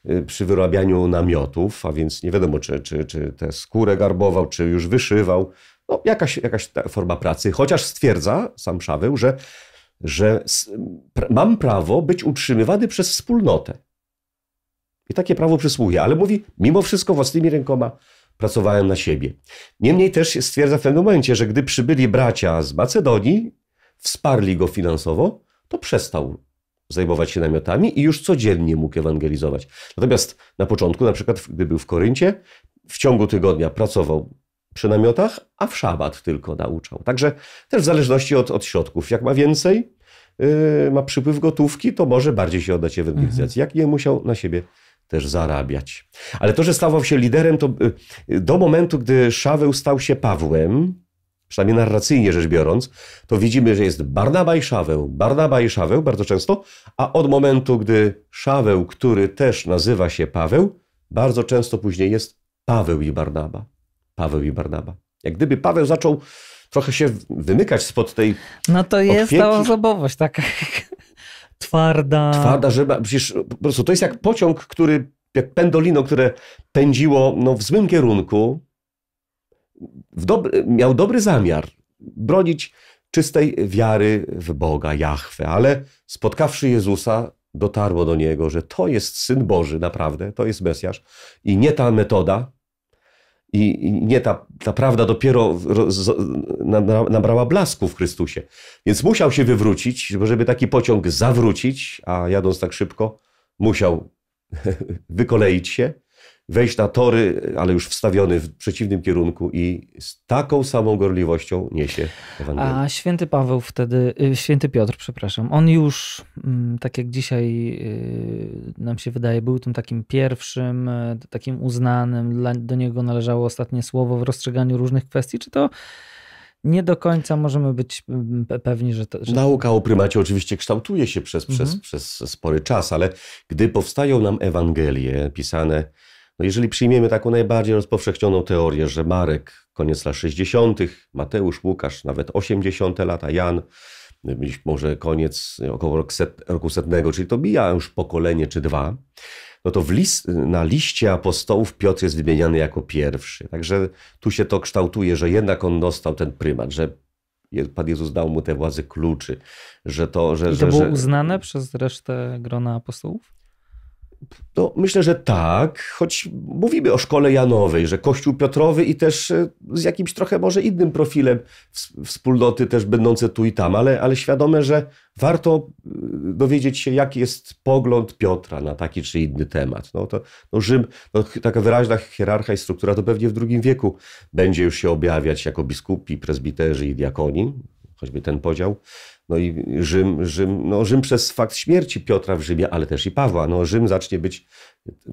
e, przy wyrabianiu namiotów, a więc nie wiadomo, czy, czy, czy tę skórę garbował, czy już wyszywał. No, jakaś, jakaś forma pracy, chociaż stwierdza sam Paweł, że, że mam prawo być utrzymywany przez wspólnotę. I takie prawo przysługuje. Ale mówi, mimo wszystko własnymi rękoma pracowałem na siebie. Niemniej też stwierdza w pewnym momencie, że gdy przybyli bracia z Macedonii, wsparli go finansowo, to przestał zajmować się namiotami i już codziennie mógł ewangelizować. Natomiast na początku, na przykład gdy był w Koryncie, w ciągu tygodnia pracował przy namiotach, a w szabat tylko nauczał. Także też w zależności od, od środków. Jak ma więcej, yy, ma przypływ gotówki, to może bardziej się oddać ewangelizacji. Mhm. Jak nie musiał na siebie też zarabiać. Ale to, że stawał się liderem, to y, y, do momentu, gdy Szaweł stał się Pawłem, przynajmniej narracyjnie rzecz biorąc, to widzimy, że jest Barnaba i Szaweł, Barnaba i Szaweł bardzo często, a od momentu, gdy Szaweł, który też nazywa się Paweł, bardzo często później jest Paweł i Barnaba. Paweł i Barnaba. Jak gdyby Paweł zaczął trochę się wymykać spod tej. No to jest opieki. ta osobowość taka. (laughs) twarda. Twarda żyba. Przecież po prostu to jest jak pociąg, który, jak pendolino, które pędziło no, w złym kierunku. W dobry, miał dobry zamiar bronić czystej wiary w Boga, jachwę, ale spotkawszy Jezusa, dotarło do niego, że to jest syn Boży, naprawdę, to jest Mesjasz i nie ta metoda, i nie, ta, ta prawda dopiero nabrała blasku w Chrystusie. Więc musiał się wywrócić, żeby taki pociąg zawrócić, a jadąc tak szybko, musiał (laughs) wykoleić się wejść na tory, ale już wstawiony w przeciwnym kierunku i z taką samą gorliwością niesie Ewangelię. A święty Paweł wtedy, y, święty Piotr, przepraszam, on już, mm, tak jak dzisiaj y, nam się wydaje, był tym takim pierwszym, y, takim uznanym, do niego należało ostatnie słowo w rozstrzyganiu różnych kwestii, czy to nie do końca możemy być mm, pewni, że, to, że... Nauka o prymacie oczywiście kształtuje się przez, mhm. przez, przez spory czas, ale gdy powstają nam Ewangelie pisane no jeżeli przyjmiemy taką najbardziej rozpowszechnioną teorię, że Marek, koniec lat 60., Mateusz, Łukasz, nawet 80. lata, Jan, może koniec około roku, set, roku setnego, czyli to bija już pokolenie czy dwa, no to list, na liście apostołów Piotr jest wymieniany jako pierwszy. Także tu się to kształtuje, że jednak on dostał ten prymat, że Pan Jezus dał mu te władze kluczy, że to... Że, I to że, było że... uznane przez resztę grona apostołów? No, myślę, że tak, choć mówimy o szkole Janowej, że Kościół Piotrowy i też e, z jakimś trochę może innym profilem wspólnoty też będące tu i tam, ale, ale świadome, że warto e, dowiedzieć się, jaki jest pogląd Piotra na taki czy inny temat. No to no Rzym, no, taka wyraźna hierarchia i struktura to pewnie w drugim wieku będzie już się objawiać jako biskupi, prezbiterzy i diakoni, choćby ten podział. No i Rzym, Rzym, no Rzym przez fakt śmierci Piotra w Rzymie, ale też i Pawła. No Rzym zacznie być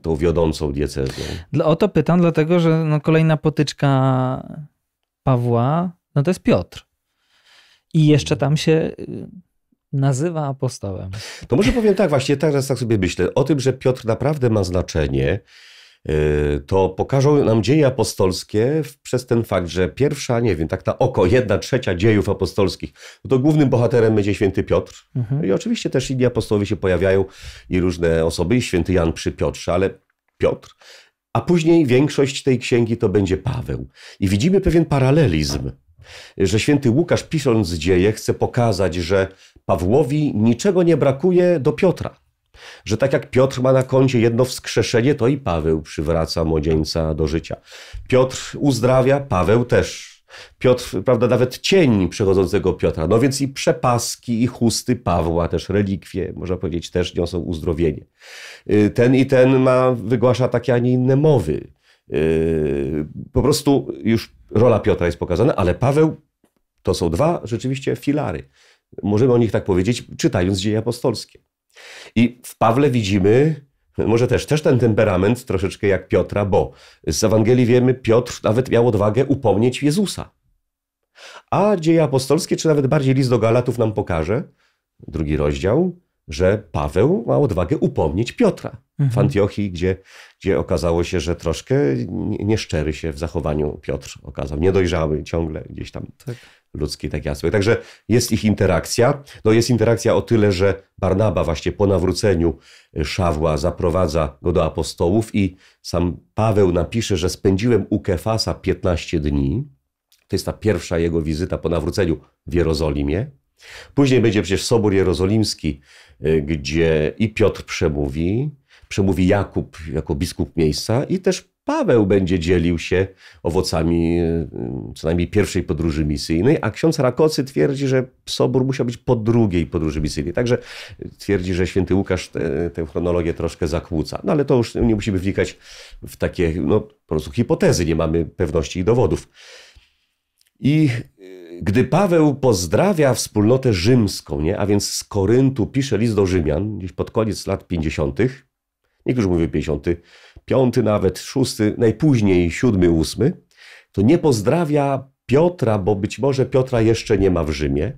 tą wiodącą diecezją. O to pytam, dlatego że no kolejna potyczka Pawła, no to jest Piotr. I jeszcze tam się y, nazywa apostołem. To może powiem tak, właśnie teraz tak sobie myślę, o tym, że Piotr naprawdę ma znaczenie, Y, to pokażą nam dzieje apostolskie przez ten fakt, że pierwsza, nie wiem, tak ta oko, jedna trzecia dziejów apostolskich, to głównym bohaterem będzie święty Piotr. Mhm. I oczywiście też inni apostołowie się pojawiają i różne osoby, i święty Jan przy Piotrze, ale Piotr. A później większość tej księgi to będzie Paweł. I widzimy pewien paralelizm że święty Łukasz pisząc dzieje chce pokazać, że Pawłowi niczego nie brakuje do Piotra że tak jak Piotr ma na koncie jedno wskrzeszenie, to i Paweł przywraca młodzieńca do życia. Piotr uzdrawia, Paweł też. Piotr, prawda, nawet cień przechodzącego Piotra. No więc i przepaski, i chusty Pawła, też relikwie, można powiedzieć, też niosą uzdrowienie. Y, ten i ten ma, wygłasza takie, a nie inne mowy. Y, po prostu już rola Piotra jest pokazana, ale Paweł to są dwa rzeczywiście filary. Możemy o nich tak powiedzieć, czytając dzieje apostolskie. I w Pawle widzimy może też, też ten temperament troszeczkę jak Piotra, bo z Ewangelii wiemy, Piotr nawet miał odwagę upomnieć Jezusa. A dzieje apostolskie, czy nawet bardziej list do Galatów nam pokaże, drugi rozdział, że Paweł ma odwagę upomnieć Piotra mhm. w Antiochii, gdzie, gdzie okazało się, że troszkę nieszczery się w zachowaniu Piotr okazał, niedojrzały ciągle gdzieś tam. Tak ludzki taki aspekt. Także jest ich interakcja. No jest interakcja o tyle, że Barnaba właśnie po nawróceniu y, Szawła zaprowadza go do apostołów i sam Paweł napisze, że spędziłem u Kefasa 15 dni. To jest ta pierwsza jego wizyta po nawróceniu w Jerozolimie. Później będzie przecież Sobór Jerozolimski, y, gdzie i Piotr przemówi, przemówi Jakub jako biskup miejsca i też Paweł będzie dzielił się owocami co najmniej pierwszej podróży misyjnej, a ksiądz Rakocy twierdzi, że sobór musiał być po drugiej podróży misyjnej. Także e, twierdzi, że święty Łukasz te, tę chronologię troszkę zakłóca. No ale to już nie musimy wnikać w takie no, po prostu hipotezy, nie mamy pewności i dowodów. I e, gdy Paweł pozdrawia wspólnotę rzymską, nie? a więc z Koryntu pisze list do Rzymian, gdzieś pod koniec lat 50., niektórzy mówią 50, piąty nawet, szósty, najpóźniej siódmy, ósmy, to nie pozdrawia Piotra, bo być może Piotra jeszcze nie ma w Rzymie,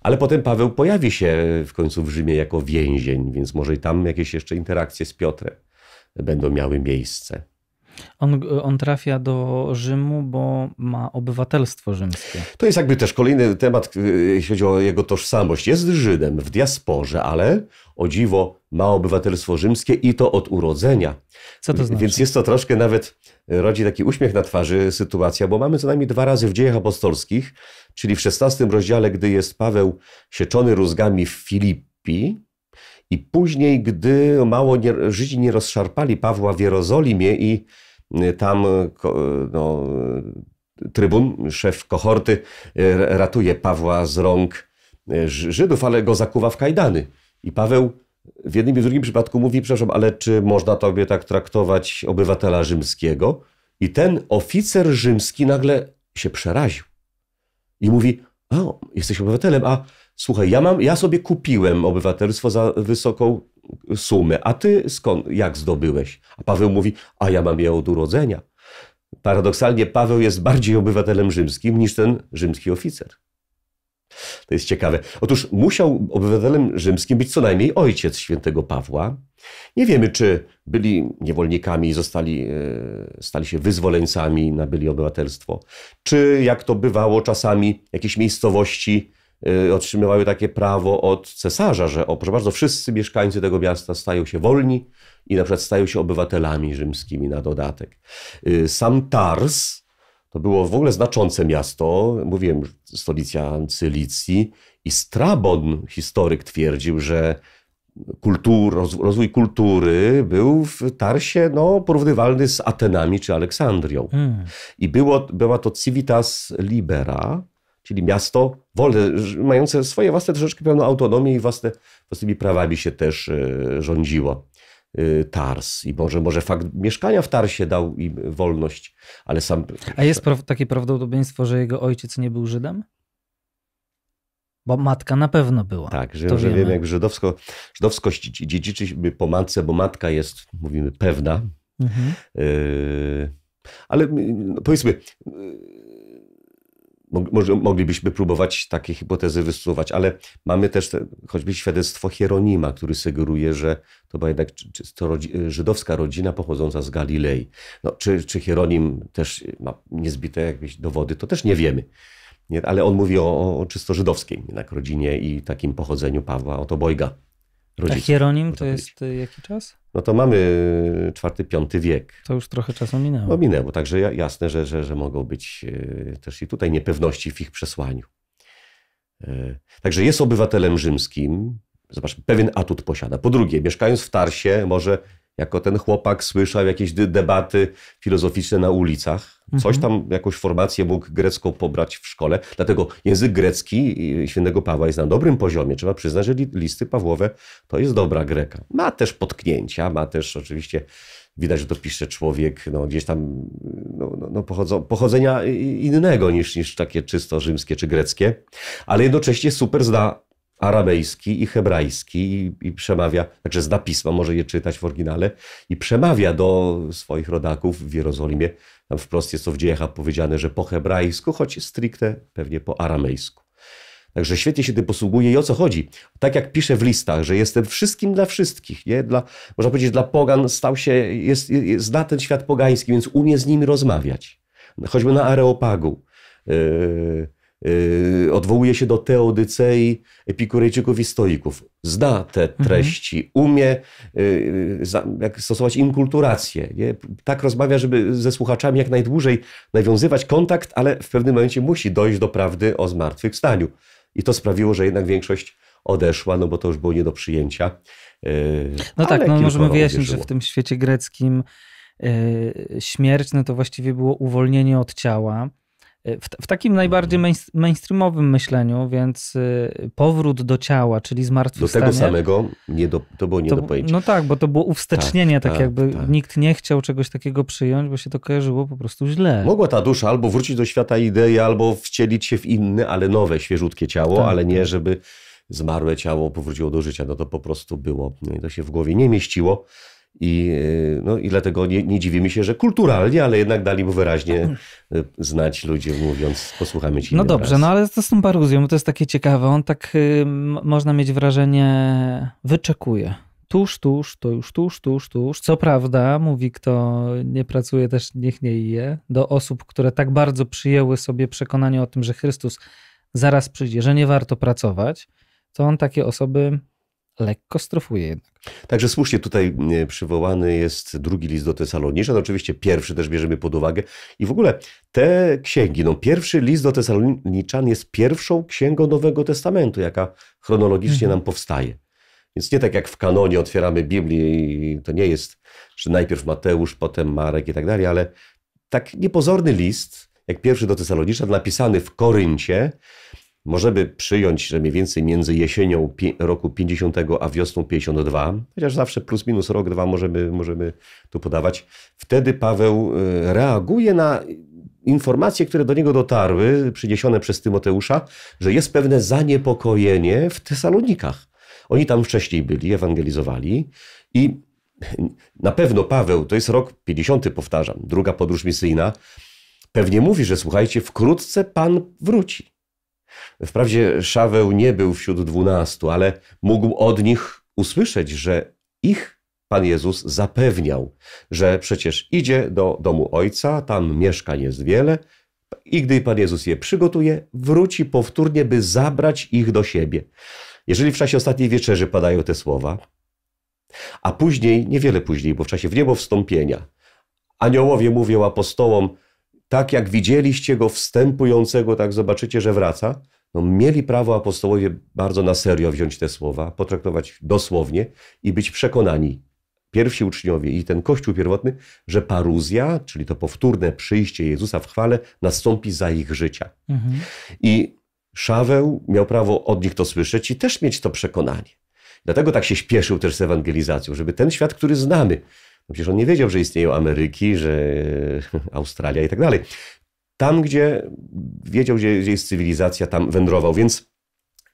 ale potem Paweł pojawi się w końcu w Rzymie jako więzień, więc może i tam jakieś jeszcze interakcje z Piotrem będą miały miejsce. On, on trafia do Rzymu, bo ma obywatelstwo rzymskie. To jest jakby też kolejny temat, e, jeśli chodzi o jego tożsamość. Jest Żydem w diasporze, ale o dziwo ma obywatelstwo rzymskie i to od urodzenia. Co to znaczy? Więc jest to troszkę nawet, rodzi taki uśmiech na twarzy sytuacja, bo mamy co najmniej dwa razy w dziejach apostolskich, czyli w XVI rozdziale, gdy jest Paweł sieczony rózgami w Filipii. I później, gdy mało nie, Żydzi nie rozszarpali Pawła w Jerozolimie i y, tam y, y, no, trybun, szef kohorty, ratuje Pawła z rąk Żydów, ale go zakuwa w kajdany. I Paweł w jednym i w drugim przypadku mówi, przepraszam, ale czy można tobie tak traktować obywatela rzymskiego? I ten oficer rzymski nagle się przeraził. I mówi, o, jesteś obywatelem, a słuchaj, ja, mam, ja sobie kupiłem obywatelstwo za wysoką sumę, a ty skąd, jak zdobyłeś? A Paweł mówi, a ja mam je od urodzenia. Paradoksalnie Paweł jest bardziej obywatelem rzymskim niż ten rzymski oficer. To jest ciekawe. Otóż musiał obywatelem rzymskim być co najmniej ojciec świętego Pawła. Nie wiemy, czy byli niewolnikami i zostali, e, stali się wyzwoleńcami, nabyli obywatelstwo. Czy, jak to bywało czasami, jakieś miejscowości Y, otrzymywały takie prawo od cesarza, że o, proszę bardzo, wszyscy mieszkańcy tego miasta stają się wolni i na przykład stają się obywatelami rzymskimi na dodatek. Y, sam Tars to było w ogóle znaczące miasto, mówiłem, stolica Cylicji i Strabon, historyk, twierdził, że kultur, rozwój kultury był w Tarsie no, porównywalny z Atenami czy Aleksandrią. Hmm. I było, była to civitas libera, czyli miasto wolne, mające swoje własne troszeczkę pełną autonomię i własne, własnymi prawami się też e, rządziło. E, Tars i może, może fakt mieszkania w Tarsie dał im wolność, ale sam... A jest pra takie prawdopodobieństwo, że jego ojciec nie był Żydem? Bo matka na pewno była. Tak, że, że wiem, jak żydowsko, żydowskość dziedziczymy po matce, bo matka jest, mówimy, pewna. Mhm. Y ale no, powiedzmy, moglibyśmy próbować takie hipotezy wysuwać, ale mamy też choćby świadectwo Hieronima, który sugeruje, że to była jednak to żydowska rodzina pochodząca z Galilei. No, czy, czy Hieronim też ma niezbite jakieś dowody, to też nie wiemy. Nie, ale on mówi o, o czysto żydowskiej jednak rodzinie i takim pochodzeniu Pawła od obojga rodziców. A Hieronim to jest y, jaki czas? no to mamy y, czwarty, piąty wiek. To już trochę czasu minęło. No minęło, także jasne, że, że, że mogą być y, też i tutaj niepewności w ich przesłaniu. Y, także jest obywatelem rzymskim, zobacz, pewien atut posiada. Po drugie, mieszkając w Tarsie może jako ten chłopak słyszał jakieś debaty filozoficzne na ulicach. Coś mhm. tam, jakąś formację mógł grecką pobrać w szkole. Dlatego język grecki świętego Pawła jest na dobrym poziomie. Trzeba przyznać, że listy Pawłowe to jest dobra greka. Ma też potknięcia, ma też oczywiście widać, że to pisze człowiek no, gdzieś tam no, no, no pochodzą, pochodzenia innego niż, niż takie czysto rzymskie czy greckie, ale jednocześnie super zna arabejski i hebrajski i, i, przemawia, także zna pisma, może je czytać w oryginale i przemawia do swoich rodaków w Jerozolimie. Tam wprost jest to w dziejach powiedziane, że po hebrajsku, choć stricte pewnie po aramejsku. Także świetnie się tym posługuje i o co chodzi? Tak jak pisze w listach, że jestem wszystkim dla wszystkich, nie? Dla, można powiedzieć, dla pogan stał się, jest, jest, zna ten świat pogański, więc umie z nimi rozmawiać. Choćby na Areopagu. Yy Yy, odwołuje się do teodycei epikurejczyków i stoików. Zna te mhm. treści, umie yy, jak stosować inkulturację. Nie? Tak rozmawia, żeby ze słuchaczami jak najdłużej nawiązywać kontakt, ale w pewnym momencie musi dojść do prawdy o zmartwychwstaniu. I to sprawiło, że jednak większość odeszła, no bo to już było nie do przyjęcia. Yy, no tak, no możemy wyjaśnić, że w tym świecie greckim śmierć, no to właściwie było uwolnienie od ciała Y, w, w, takim najbardziej mhm. mainstreamowym myśleniu, więc y, powrót do ciała, czyli zmartwychwstanie. Do tego samego nie do, to było nie to, do pojęcia. No tak, bo to było tak, uwstecznienie, tak, tak, tak jakby tak. nikt nie chciał czegoś takiego przyjąć, bo się to kojarzyło po prostu źle. Mogła ta dusza albo wrócić do świata idei, albo wcielić się w inne, ale nowe, świeżutkie ciało, tak, ale nie, tak. żeby zmarłe ciało powróciło do życia. No to po prostu było, no i to się w głowie nie mieściło. I, e, no, I dlatego nie, nie dziwimy się, że kulturalnie, ale jednak dali mu wyraźnie tak. e, znać ludzie, mówiąc, posłuchamy ci. No dobrze, raz. no ale to z tą paruzją to jest takie ciekawe. On tak, y, można mieć wrażenie, wyczekuje. Tuż, tuż, to już tuż, tuż, tuż. Co prawda, mówi kto nie pracuje, też niech nie je. Do osób, które tak bardzo przyjęły sobie przekonanie o tym, że Chrystus zaraz przyjdzie, że nie warto pracować, to on takie osoby lekko strofuje jednak. Także słusznie tutaj e, przywołany jest drugi list do Tesaloniczan, oczywiście pierwszy też bierzemy pod uwagę. I w ogóle te księgi, no pierwszy list do Tesaloniczan jest pierwszą księgą Nowego Testamentu, jaka chronologicznie mhm. nam powstaje. Więc nie tak jak w kanonie otwieramy Biblię i to nie jest, że najpierw Mateusz, potem Marek i tak dalej, ale tak niepozorny list, jak pierwszy do Tesaloniczan, napisany w Koryncie, Możemy przyjąć, że mniej więcej między jesienią roku 50 a wiosną 52, chociaż zawsze plus minus rok, dwa możemy, możemy tu podawać, wtedy Paweł e, reaguje na informacje, które do niego dotarły, przyniesione przez Tymoteusza, że jest pewne zaniepokojenie w Tesalonikach. Oni tam wcześniej byli, ewangelizowali i na pewno Paweł, to jest rok 50, powtarzam, druga podróż misyjna, pewnie mówi, że słuchajcie, wkrótce Pan wróci. Wprawdzie Szaweł nie był wśród dwunastu, ale mógł od nich usłyszeć, że ich Pan Jezus zapewniał, że przecież idzie do domu Ojca, tam mieszkań jest wiele, i gdy Pan Jezus je przygotuje, wróci powtórnie, by zabrać ich do siebie. Jeżeli w czasie ostatniej wieczerzy padają te słowa, a później, niewiele później, bo w czasie w niebo wstąpienia, aniołowie mówią apostołom, tak jak widzieliście go wstępującego, tak zobaczycie, że wraca. No, mieli prawo apostołowie bardzo na serio wziąć te słowa, potraktować dosłownie i być przekonani, pierwsi uczniowie i ten Kościół pierwotny, że paruzja, czyli to powtórne przyjście Jezusa w chwale, nastąpi za ich życia. Mhm. I Szaweł miał prawo od nich to słyszeć i też mieć to przekonanie. Dlatego tak się śpieszył też z ewangelizacją, żeby ten świat, który znamy, no przecież on nie wiedział, że istnieją Ameryki, że e, Australia i tak dalej. Tam, gdzie wiedział, gdzie, gdzie jest cywilizacja, tam wędrował. Więc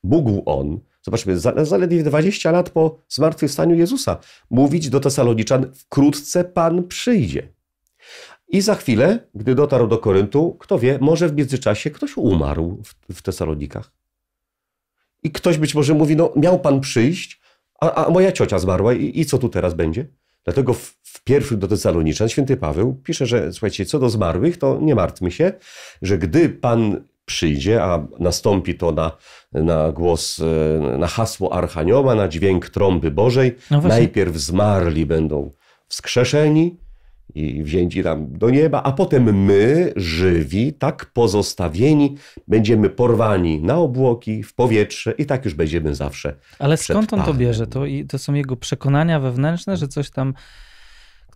mógł on, zobaczmy, zaledwie 20 lat po zmartwychwstaniu Jezusa, mówić do Tesaloniczan: Wkrótce Pan przyjdzie. I za chwilę, gdy dotarł do Koryntu, kto wie, może w międzyczasie ktoś umarł w, w Tesalonikach. I ktoś być może mówi: No, miał Pan przyjść, a, a moja ciocia zmarła, i, i co tu teraz będzie? Dlatego w w pierwszym do Tesaloniczan święty Paweł pisze, że słuchajcie, co do zmarłych, to nie martwmy się, że gdy Pan przyjdzie, a nastąpi to na, na głos, e, na hasło Archanioła, na dźwięk trąby Bożej, no najpierw zmarli będą wskrzeszeni, i wzięci tam do nieba, a potem my, żywi, tak pozostawieni, będziemy porwani na obłoki, w powietrze i tak już będziemy zawsze. Ale skąd on to bierze? To, to są jego przekonania wewnętrzne, że coś tam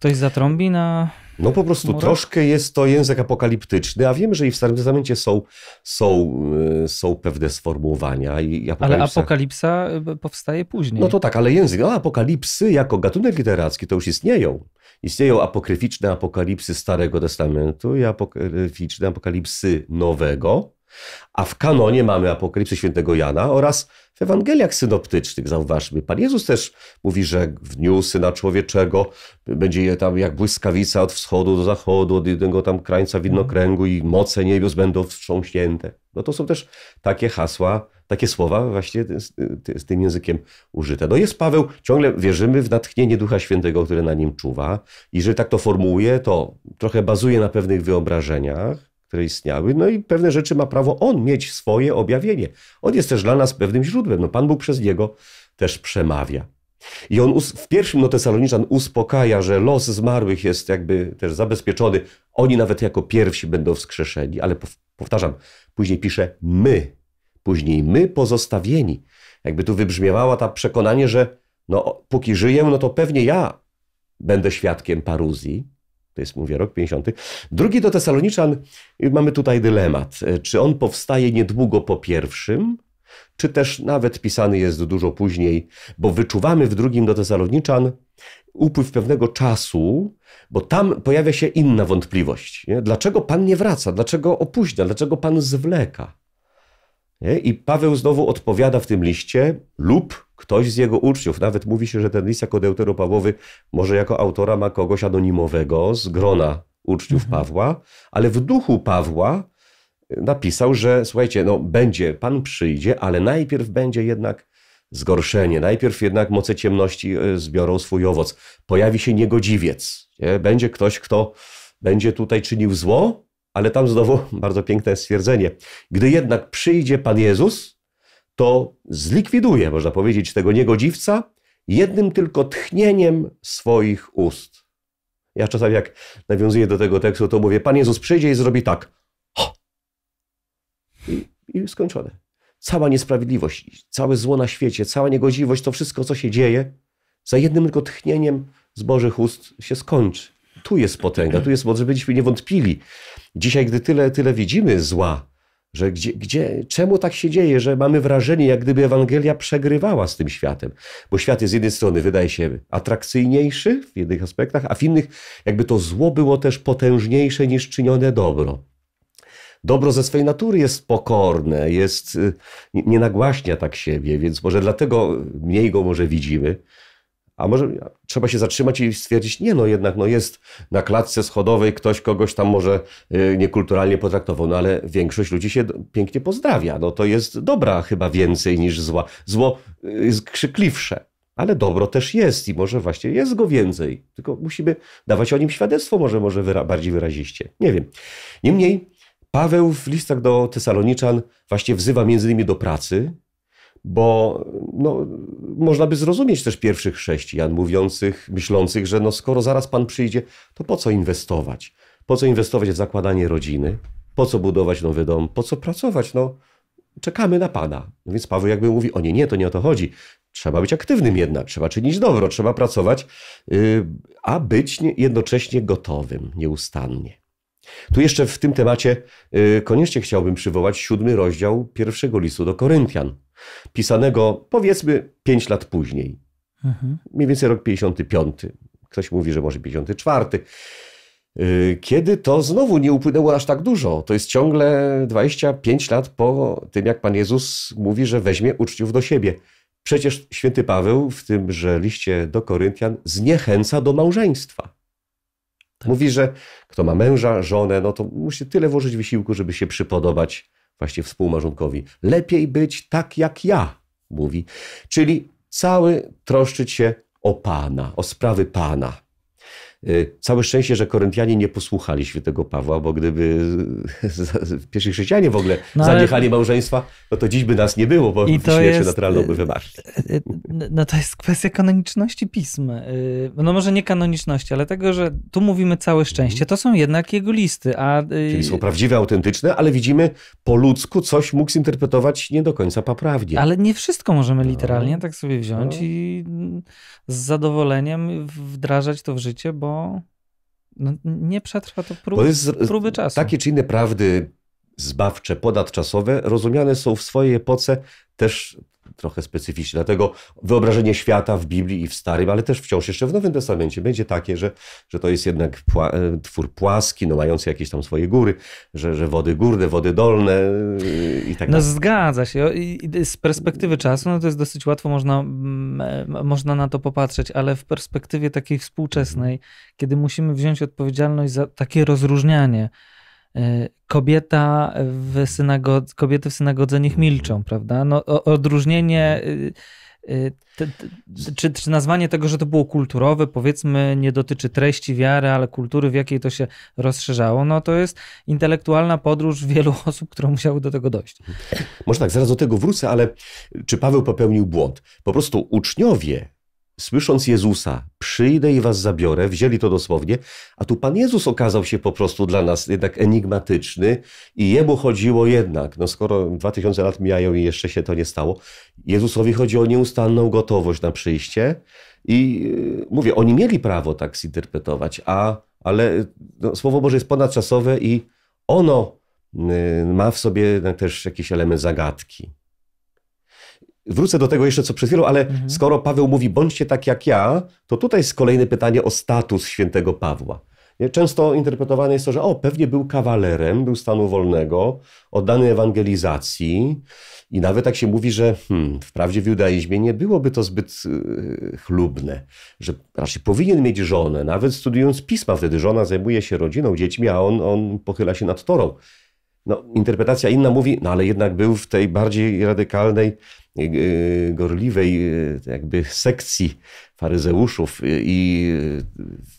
Ktoś zatrąbi na. No po prostu murach? troszkę jest to język apokaliptyczny, a wiemy, że i w Starym Testamencie są, są, e, są pewne sformułowania. I apokalipsa... Ale apokalipsa e, powstaje później. No to tak, ale język, no apokalipsy jako gatunek literacki to już istnieją. Istnieją apokryficzne apokalipsy Starego Testamentu i apokryficzne apokalipsy Nowego. A w kanonie mamy apokalipsy świętego Jana oraz w Ewangeliach synoptycznych, zauważmy. Pan Jezus też mówi, że w dniu Syna Człowieczego będzie je tam jak błyskawica od wschodu do zachodu, od jednego tam krańca widnokręgu i moce niebios będą wstrząśnięte. No to są też takie hasła, takie słowa właśnie z, z tym językiem użyte. No jest Paweł, ciągle wierzymy w natchnienie Ducha Świętego, które na nim czuwa. I jeżeli tak to formułuje, to trochę bazuje na pewnych wyobrażeniach, które istniały. No i pewne rzeczy ma prawo on mieć swoje objawienie. On jest też dla nas pewnym źródłem. No, Pan Bóg przez niego też przemawia. I on w pierwszym do Tesaloniczan uspokaja, że los zmarłych jest jakby też zabezpieczony. Oni nawet jako pierwsi będą wskrzeszeni, ale powtarzam, później pisze my, później my pozostawieni. Jakby tu wybrzmiewała ta przekonanie, że no, póki żyję, no to pewnie ja będę świadkiem paruzji, to jest, mówię, rok 50. Drugi do Tesaloniczan, mamy tutaj dylemat. E, czy on powstaje niedługo po pierwszym, czy też nawet pisany jest dużo później, bo wyczuwamy w drugim do Tesaloniczan upływ pewnego czasu, bo tam pojawia się inna wątpliwość. Nie? Dlaczego Pan nie wraca? Dlaczego opóźnia? Dlaczego Pan zwleka? Nie? I Paweł znowu odpowiada w tym liście lub ktoś z jego uczniów. Nawet mówi się, że ten list jako deuteropawowy może jako autora ma kogoś anonimowego z grona uczniów mhm. Pawła, ale w duchu Pawła y, napisał, że słuchajcie, no będzie, Pan przyjdzie, ale najpierw będzie jednak zgorszenie. Najpierw jednak moce ciemności y, zbiorą swój owoc. Pojawi się niegodziwiec. Nie? Będzie ktoś, kto będzie tutaj czynił zło, ale tam znowu (laughs) bardzo piękne stwierdzenie. Gdy jednak przyjdzie Pan Jezus, to zlikwiduje, można powiedzieć, tego niegodziwca jednym tylko tchnieniem swoich ust. Ja czasami, jak nawiązuję do tego tekstu, to mówię: Pan Jezus przyjdzie i zrobi tak. Ho! I, i skończone. Cała niesprawiedliwość, całe zło na świecie, cała niegodziwość, to wszystko, co się dzieje, za jednym tylko tchnieniem z Bożych ust się skończy. Tu jest potęga, tu jest moc, żebyśmy nie wątpili. Dzisiaj, gdy tyle, tyle widzimy zła, że gdzie, gdzie, czemu tak się dzieje, że mamy wrażenie, jak gdyby Ewangelia przegrywała z tym światem? Bo świat jest z jednej strony, wydaje się, atrakcyjniejszy w jednych aspektach, a w innych jakby to zło było też potężniejsze niż czynione dobro. Dobro ze swej natury jest pokorne, jest, y, nie nagłaśnia tak siebie, więc może dlatego mniej go może widzimy. A może trzeba się zatrzymać i stwierdzić, nie no jednak no jest na klatce schodowej ktoś kogoś tam może y, niekulturalnie potraktował, no ale większość ludzi się pięknie pozdrawia. No to jest dobra chyba więcej niż zła. Zło jest y, krzykliwsze. Ale dobro też jest i może właśnie jest go więcej. Tylko musimy dawać o nim świadectwo, może, może wyra bardziej wyraziście. Nie wiem. Niemniej Paweł w listach do Tesaloniczan właśnie wzywa między innymi do pracy, bo no, można by zrozumieć też pierwszych chrześcijan mówiących, myślących, że no, skoro zaraz Pan przyjdzie, to po co inwestować? Po co inwestować w zakładanie rodziny? Po co budować nowy dom? Po co pracować? No, czekamy na Pana. No więc Paweł jakby mówi, o nie, nie, to nie o to chodzi. Trzeba być aktywnym jednak, trzeba czynić dobro, trzeba pracować, yy, a być jednocześnie gotowym, nieustannie. Tu jeszcze w tym temacie y, koniecznie chciałbym przywołać siódmy rozdział pierwszego listu do Koryntian pisanego powiedzmy 5 lat później. Mhm. Mniej więcej rok 55. Ktoś mówi, że może 54. Y, kiedy to znowu nie upłynęło aż tak dużo. To jest ciągle 25 lat po tym, jak Pan Jezus mówi, że weźmie uczniów do siebie. Przecież święty Paweł w tym, że liście do Koryntian zniechęca do małżeństwa. Tak. Mówi, że kto ma męża, żonę, no to musi tyle włożyć wysiłku, żeby się przypodobać właśnie współmarzonkowi, lepiej być tak jak ja, mówi, czyli cały troszczyć się o Pana, o sprawy Pana. Y, całe szczęście, że Koryntianie nie posłuchali świętego Pawła, bo gdyby (laughs) pierwsi chrześcijanie w ogóle no, zaniechali ale... małżeństwa, no to dziś by nas nie było, bo śmierć jest... naturalną y, by wymarli. Y, no to jest kwestia kanoniczności pism. No może nie kanoniczności, ale tego, że tu mówimy całe szczęście, to są jednak jego listy. A... Czyli są prawdziwe, autentyczne, ale widzimy po ludzku coś mógł zinterpretować nie do końca poprawnie. Ale nie wszystko możemy no. literalnie no. tak sobie wziąć no. i z zadowoleniem wdrażać to w życie, bo no, nie przetrwa to próby, jest, próby czasu. Takie czy inne prawdy zbawcze, podatczasowe rozumiane są w swojej epoce też trochę specyficzny. Dlatego wyobrażenie świata w Biblii i w Starym, ale też wciąż jeszcze w Nowym Testamencie będzie takie, że, że to jest jednak pła e, twór płaski, no mający jakieś tam swoje góry, że, że wody górne, wody dolne e, i tak no dalej. No zgadza się. z perspektywy czasu no to jest dosyć łatwo, można, e, można na to popatrzeć, ale w perspektywie takiej współczesnej, mhm. kiedy musimy wziąć odpowiedzialność za takie rozróżnianie, E, kobieta w synagodze, kobiety w synagodze niech milczą, prawda? No, odróżnienie, te, y, y, te, czy, czy nazwanie tego, że to było kulturowe, powiedzmy, nie dotyczy treści wiary, ale kultury, w jakiej to się rozszerzało, no to jest intelektualna podróż wielu (laughs) osób, które musiały do tego dojść. Może tak, zaraz do tego wrócę, ale czy Paweł popełnił błąd? Po prostu uczniowie słysząc Jezusa, przyjdę i was zabiorę, wzięli to dosłownie, a tu Pan Jezus okazał się po prostu dla nas jednak enigmatyczny i Jemu chodziło jednak, no skoro 2000 lat mijają i jeszcze się to nie stało, Jezusowi chodzi o nieustanną gotowość na przyjście i y, mówię, oni mieli prawo tak zinterpretować, a, ale no, Słowo Boże jest ponadczasowe i ono y, ma w sobie też jakiś element zagadki. Wrócę do tego jeszcze co przez chwilę, ale mhm. skoro Paweł mówi bądźcie tak jak ja, to tutaj jest kolejne pytanie o status świętego Pawła. Często interpretowane jest to, że o, pewnie był kawalerem, był stanu wolnego, oddany ewangelizacji i nawet tak się mówi, że hmm, wprawdzie w judaizmie nie byłoby to zbyt yy, chlubne, że raczej powinien mieć żonę, nawet studiując pisma wtedy żona zajmuje się rodziną, dziećmi, a on, on pochyla się nad torą. No, interpretacja inna mówi, no ale jednak był w tej bardziej radykalnej, y, y, gorliwej y, jakby sekcji faryzeuszów i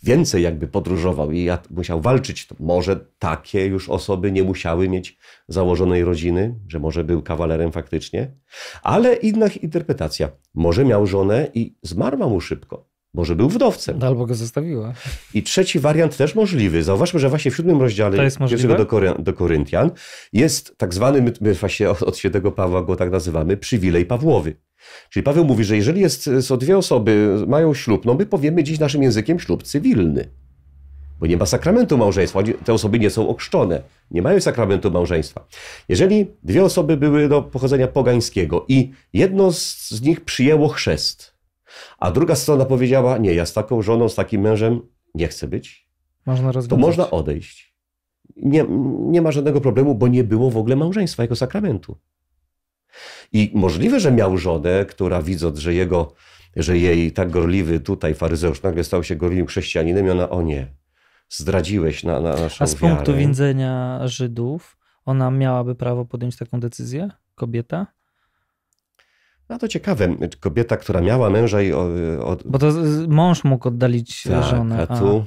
więcej jakby podróżował i musiał walczyć. To może takie już osoby nie musiały mieć założonej rodziny, że może był kawalerem faktycznie, ale inna interpretacja. Może miał żonę i zmarła mu szybko. Może był wdowcem. No, albo go zostawiła. I trzeci wariant też możliwy. Zauważmy, że właśnie w siódmym rozdziale pierwszego do, Kory do Koryntian jest tak zwany, my, my właśnie od, od świętego Pawła go tak nazywamy, przywilej Pawłowy. Czyli Paweł mówi, że jeżeli jest, y, są dwie osoby, y, mają ślub, no my powiemy dziś naszym językiem ślub cywilny. Bo nie ma sakramentu małżeństwa. Te osoby nie są ochrzczone. Nie mają sakramentu małżeństwa. Jeżeli dwie osoby były do pochodzenia pogańskiego i jedno z, z nich przyjęło chrzest – a druga strona powiedziała, nie, ja z taką żoną, z takim mężem nie chcę być. Można rozwiązać. To można odejść. Nie, nie ma żadnego problemu, bo nie było w ogóle małżeństwa jako sakramentu. I możliwe, że miał żonę, która widząc, że jego że jej tak gorliwy tutaj faryzeusz nagle stał się gorliwym chrześcijaninem i ona, o nie, zdradziłeś na, na naszą A z wiarę. punktu widzenia Żydów, ona miałaby prawo podjąć taką decyzję? Kobieta? No to ciekawe, kobieta, która miała męża i... Od... Bo to mąż mógł oddalić tak, żonę. A tu...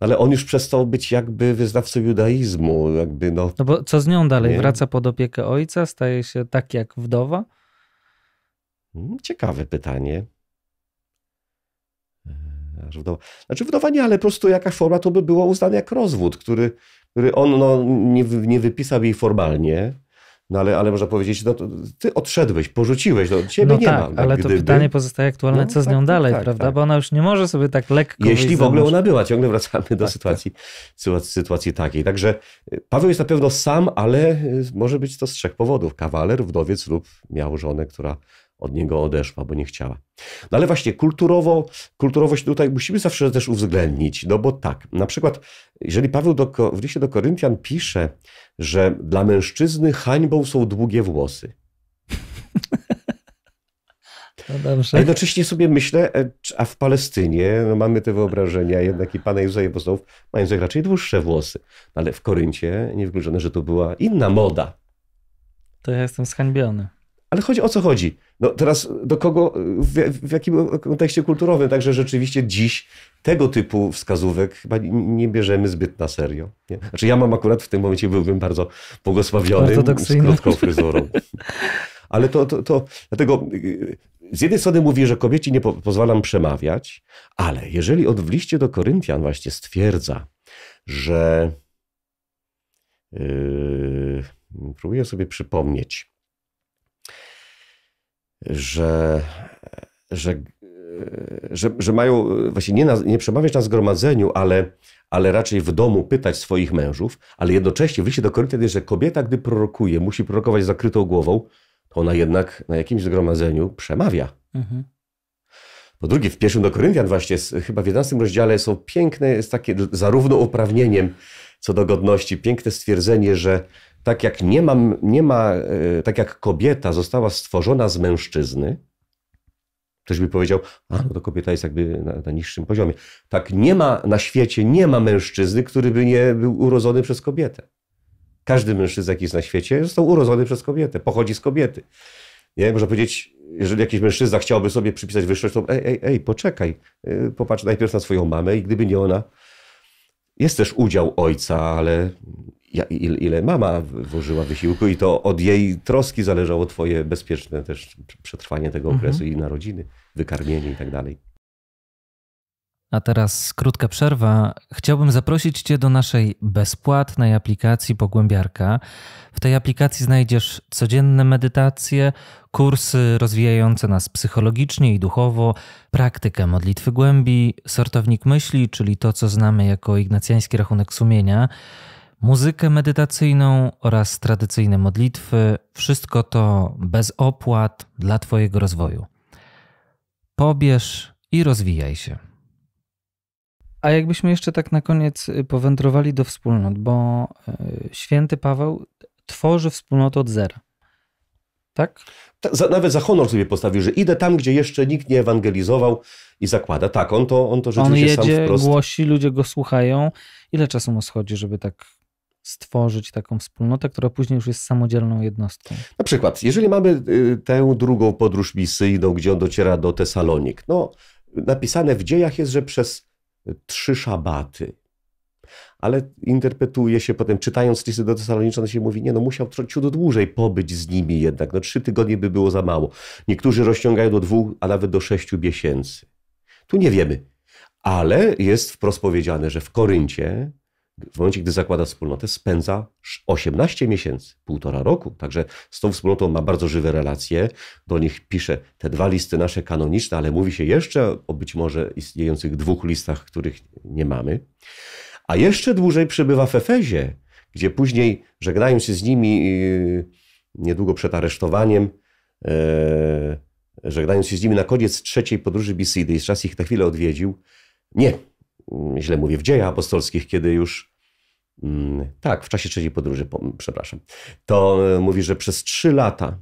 Ale on już przestał być jakby wyznawcą judaizmu. Jakby no, no bo co z nią dalej? Nie? Wraca pod opiekę ojca? Staje się tak jak wdowa? Hmm, ciekawe pytanie. Eee, znaczy wdowa nie, ale po prostu jakaś forma to by było uznane jak rozwód, który, który on no, nie, nie wypisał jej formalnie, no ale, ale można powiedzieć, no ty odszedłeś, porzuciłeś, no ciebie no nie tak, ma. No, ale gdyby. to pytanie pozostaje aktualne, no, co z nią tak, tak dalej, tak, prawda? Tak. Bo ona już nie może sobie tak lekko... Jeśli w ogóle ona była, ciągle wracamy do tak, sytuacji, sytuacji takiej. Także y, Paweł jest na pewno sam, ale y, może być to z trzech powodów. Kawaler, wdowiec lub miał żonę, która od niego odeszła, bo nie chciała. No ale właśnie kulturowo, kulturowość tutaj musimy zawsze też uwzględnić, no bo tak, na przykład jeżeli Paweł do, w liście do Koryntian pisze, że dla mężczyzny hańbą są długie włosy. No (laughs) a jednocześnie sobie myślę, e, a w Palestynie no mamy te wyobrażenia, jednak i pana Józefa Jebosłów mają raczej dłuższe włosy, no ale w Koryncie nie niewykluczone, że to była inna moda. To ja jestem zhańbiony. Ale chodzi o co chodzi? No teraz do kogo, w, w jakim kontekście kulturowym? Także rzeczywiście dziś tego typu wskazówek chyba nie bierzemy zbyt na serio. Nie? Znaczy ja mam akurat w tym momencie, byłbym bardzo błogosławiony z krótką fryzurą. (laughs) Ale to, to, to dlatego y, z jednej strony mówi, że kobieci nie po, pozwalam przemawiać, ale jeżeli on w liście do Koryntian właśnie stwierdza, że yy, próbuję sobie przypomnieć, że, że, e, że, że mają właśnie nie, na, nie przemawiać na zgromadzeniu, ale, ale raczej w domu pytać swoich mężów, ale jednocześnie w liście do Koryntian jest, że kobieta, gdy prorokuje, musi prorokować z zakrytą głową, to ona jednak na jakimś zgromadzeniu przemawia. Mhm. Po drugie, w pierwszym do Koryntian właśnie, chyba w 11 rozdziale są piękne, jest takie zarówno uprawnieniem co do godności, piękne stwierdzenie, że tak jak nie, mam, nie ma, e, tak jak kobieta została stworzona z mężczyzny, Ktoś by powiedział, a no to kobieta jest jakby na, na, niższym poziomie. Tak nie ma na świecie, nie ma mężczyzny, który by nie był urodzony przez kobietę. Każdy mężczyzna, jaki jest na świecie, został urodzony przez kobietę, pochodzi z kobiety. Nie? Można powiedzieć, jeżeli jakiś mężczyzna chciałby sobie przypisać wyższość, to ej, ej, ej, poczekaj, e, popatrz najpierw na swoją mamę i gdyby nie ona, jest też udział ojca, ale ile, ile mama włożyła wysiłku i to od jej troski zależało twoje bezpieczne też przetrwanie tego mhm. okresu mhm. i narodziny, wykarmienie i tak dalej. A teraz krótka przerwa. Chciałbym zaprosić Cię do naszej bezpłatnej aplikacji Pogłębiarka. W tej aplikacji znajdziesz codzienne medytacje, kursy rozwijające nas psychologicznie i duchowo, praktykę modlitwy głębi, sortownik myśli, czyli to, co znamy jako ignacjański rachunek sumienia muzykę medytacyjną oraz tradycyjne modlitwy. Wszystko to bez opłat dla Twojego rozwoju. Pobierz i rozwijaj się. A jakbyśmy jeszcze tak na koniec y, powędrowali do wspólnot, bo y, święty Paweł tworzy wspólnotę od zera. Tak? nawet za honor sobie postawił, że idę tam, gdzie jeszcze nikt nie ewangelizował i zakłada. Tak, on to, on to rzeczywiście on jedzie, sam wprost... głosi, ludzie go słuchają. Ile czasu mu schodzi, żeby tak stworzyć taką wspólnotę, która później już jest samodzielną jednostką. Na przykład, jeżeli mamy y, tę drugą podróż misyjną, gdzie on dociera do Tesalonik, no napisane w dziejach jest, że przez y, trzy szabaty. Ale interpretuje się potem, czytając listy do Tesaloniczan, się mówi, nie no, musiał ciut dłużej pobyć z nimi jednak. No trzy tygodnie by było za mało. Niektórzy rozciągają do dwóch, a nawet do sześciu miesięcy. Tu nie wiemy. Ale jest wprost powiedziane, że w Koryncie w momencie, gdy zakłada wspólnotę, spędza 18 miesięcy, półtora roku. Także z tą wspólnotą ma bardzo żywe relacje. Do nich pisze te dwa listy nasze kanoniczne, ale mówi się jeszcze o być może istniejących dwóch listach, których nie mamy. A jeszcze dłużej przebywa w Efezie, gdzie później żegnając się z nimi yy, niedługo przed aresztowaniem. Yy, żegnając się z nimi na koniec trzeciej podróży Bisidy, czas ich na chwilę odwiedził. Nie, Mm, źle mówię, w dziejach apostolskich, kiedy już mm, tak, w czasie trzeciej podróży, przepraszam, to e, mówi, że przez trzy lata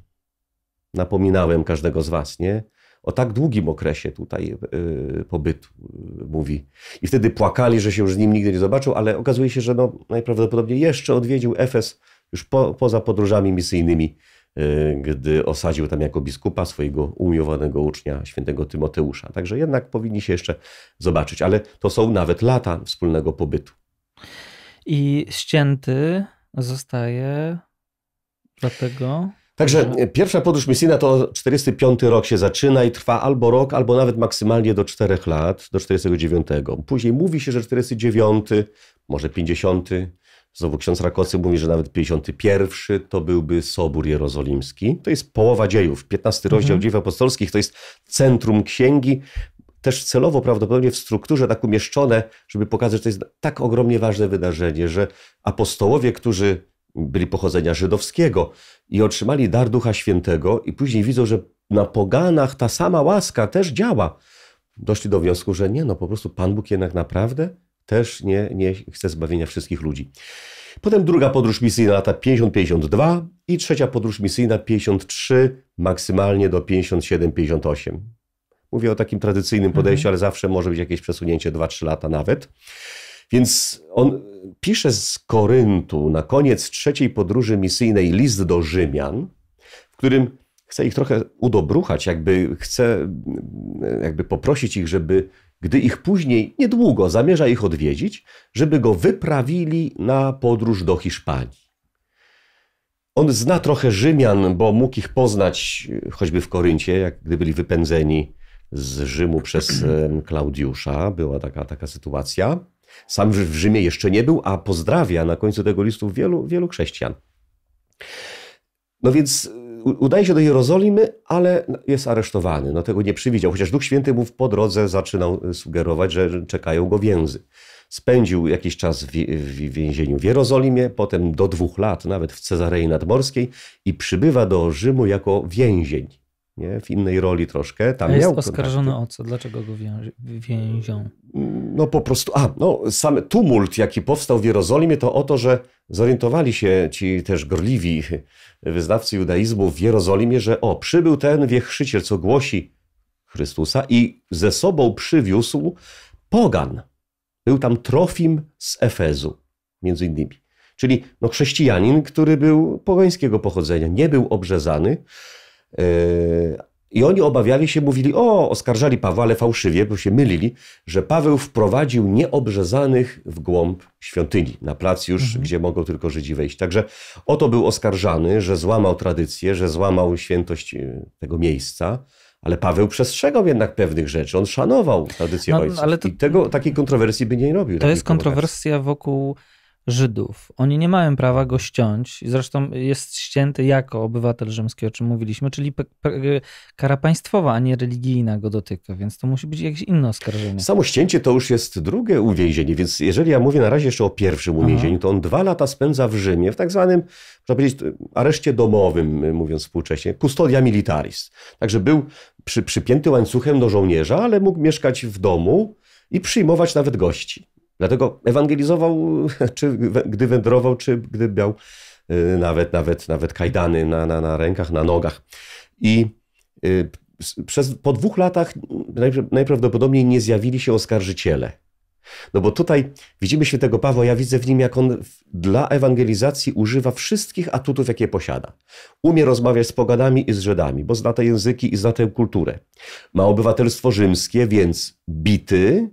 napominałem każdego z was, nie? O tak długim okresie tutaj e, pobytu, e, mówi. I wtedy płakali, że się już z nim nigdy nie zobaczył, ale okazuje się, że no, najprawdopodobniej jeszcze odwiedził Efes już po, poza podróżami misyjnymi Y, gdy osadził tam jako biskupa swojego umiłowanego ucznia, świętego Tymoteusza. Także jednak powinni się jeszcze zobaczyć, ale to są nawet lata wspólnego pobytu. I ścięty zostaje dlatego. Także pierwsza podróż misyjna to 45 rok się zaczyna i trwa albo rok, albo nawet maksymalnie do 4 lat, do 49. Później mówi się, że 49, może 50, Znowu ksiądz Rakocy mówi, że nawet 51 to byłby Sobór Jerozolimski. To jest połowa dziejów. 15 rozdział mhm. dziejów apostolskich to jest centrum księgi. Też celowo prawdopodobnie w strukturze tak umieszczone, żeby pokazać, że to jest tak ogromnie ważne wydarzenie, że apostołowie, którzy byli pochodzenia żydowskiego i otrzymali dar Ducha Świętego i później widzą, że na poganach ta sama łaska też działa. Doszli do wniosku, że nie, no po prostu Pan Bóg jednak naprawdę też nie, nie chce zbawienia wszystkich ludzi. Potem druga podróż misyjna lata 50-52 i trzecia podróż misyjna 53, maksymalnie do 57-58. Mówię o takim tradycyjnym podejściu, mhm. ale zawsze może być jakieś przesunięcie 2-3 lata nawet. Więc on pisze z Koryntu na koniec trzeciej podróży misyjnej list do Rzymian, w którym chce ich trochę udobruchać, jakby chce jakby poprosić ich, żeby gdy ich później niedługo zamierza ich odwiedzić, żeby go wyprawili na podróż do Hiszpanii. On zna trochę Rzymian, bo mógł ich poznać e, choćby w Koryncie, jak gdy byli wypędzeni z Rzymu przez e, Klaudiusza. Była taka, taka sytuacja. Sam w Rzymie jeszcze nie był, a pozdrawia na końcu tego listu wielu, wielu chrześcijan. No więc udaje się do Jerozolimy, ale jest aresztowany. No tego nie przewidział, chociaż Duch Święty mu po drodze zaczynał e, sugerować, że czekają go więzy. Spędził jakiś czas w, w więzieniu w Jerozolimie, potem do dwóch lat nawet w Cezarei Nadmorskiej i przybywa do Rzymu jako więzień nie? w innej roli troszkę. Tam jest oskarżony kontakty. o co? Dlaczego go więzią? No po prostu, a no sam tumult, jaki powstał w Jerozolimie, to o to, że zorientowali się ci też gorliwi wyznawcy judaizmu w Jerozolimie, że o, przybył ten wiechrzyciel, co głosi Chrystusa i ze sobą przywiózł pogan. Był tam Trofim z Efezu, między innymi. Czyli no, chrześcijanin, który był pogańskiego pochodzenia, nie był obrzezany, Yy, I oni obawiali się, mówili, o, oskarżali Pawła, ale fałszywie, bo się mylili, że Paweł wprowadził nieobrzezanych w głąb świątyni, na plac już, mhm. gdzie mogą tylko Żydzi wejść. Także o to był oskarżany, że złamał tradycję, że złamał świętość yy, tego miejsca. Ale Paweł przestrzegał jednak pewnych rzeczy, on szanował tradycję no, ojców. To, I tego, takiej kontrowersji by nie robił. To tak jest kontrowersja wokół Żydów. Oni nie mają prawa go ściąć, zresztą jest ścięty jako obywatel rzymski, o czym mówiliśmy, czyli kara państwowa, a nie religijna go dotyka, więc to musi być jakieś inne oskarżenie. Samo ścięcie to już jest drugie uwięzienie, więc jeżeli ja mówię na razie jeszcze o pierwszym uwięzieniu, Aha. to on dwa lata spędza w Rzymie w tak zwanym, można powiedzieć, areszcie domowym, mówiąc współcześnie, custodia militaris. Także był przy, przypięty łańcuchem do żołnierza, ale mógł mieszkać w domu i przyjmować nawet gości. Dlatego ewangelizował, (laughs) czy gdy wędrował, czy gdy miał y, nawet, nawet, nawet kajdany na, na, na rękach, na nogach. I y, przez, po dwóch latach najprawdopodobniej nie zjawili się oskarżyciele. No bo tutaj widzimy świętego Pawła, ja widzę w nim, jak on dla ewangelizacji używa wszystkich atutów, jakie posiada. Umie rozmawiać z pogadami i z Żydami, bo zna te języki i zna tę kulturę. Ma obywatelstwo rzymskie, więc bity,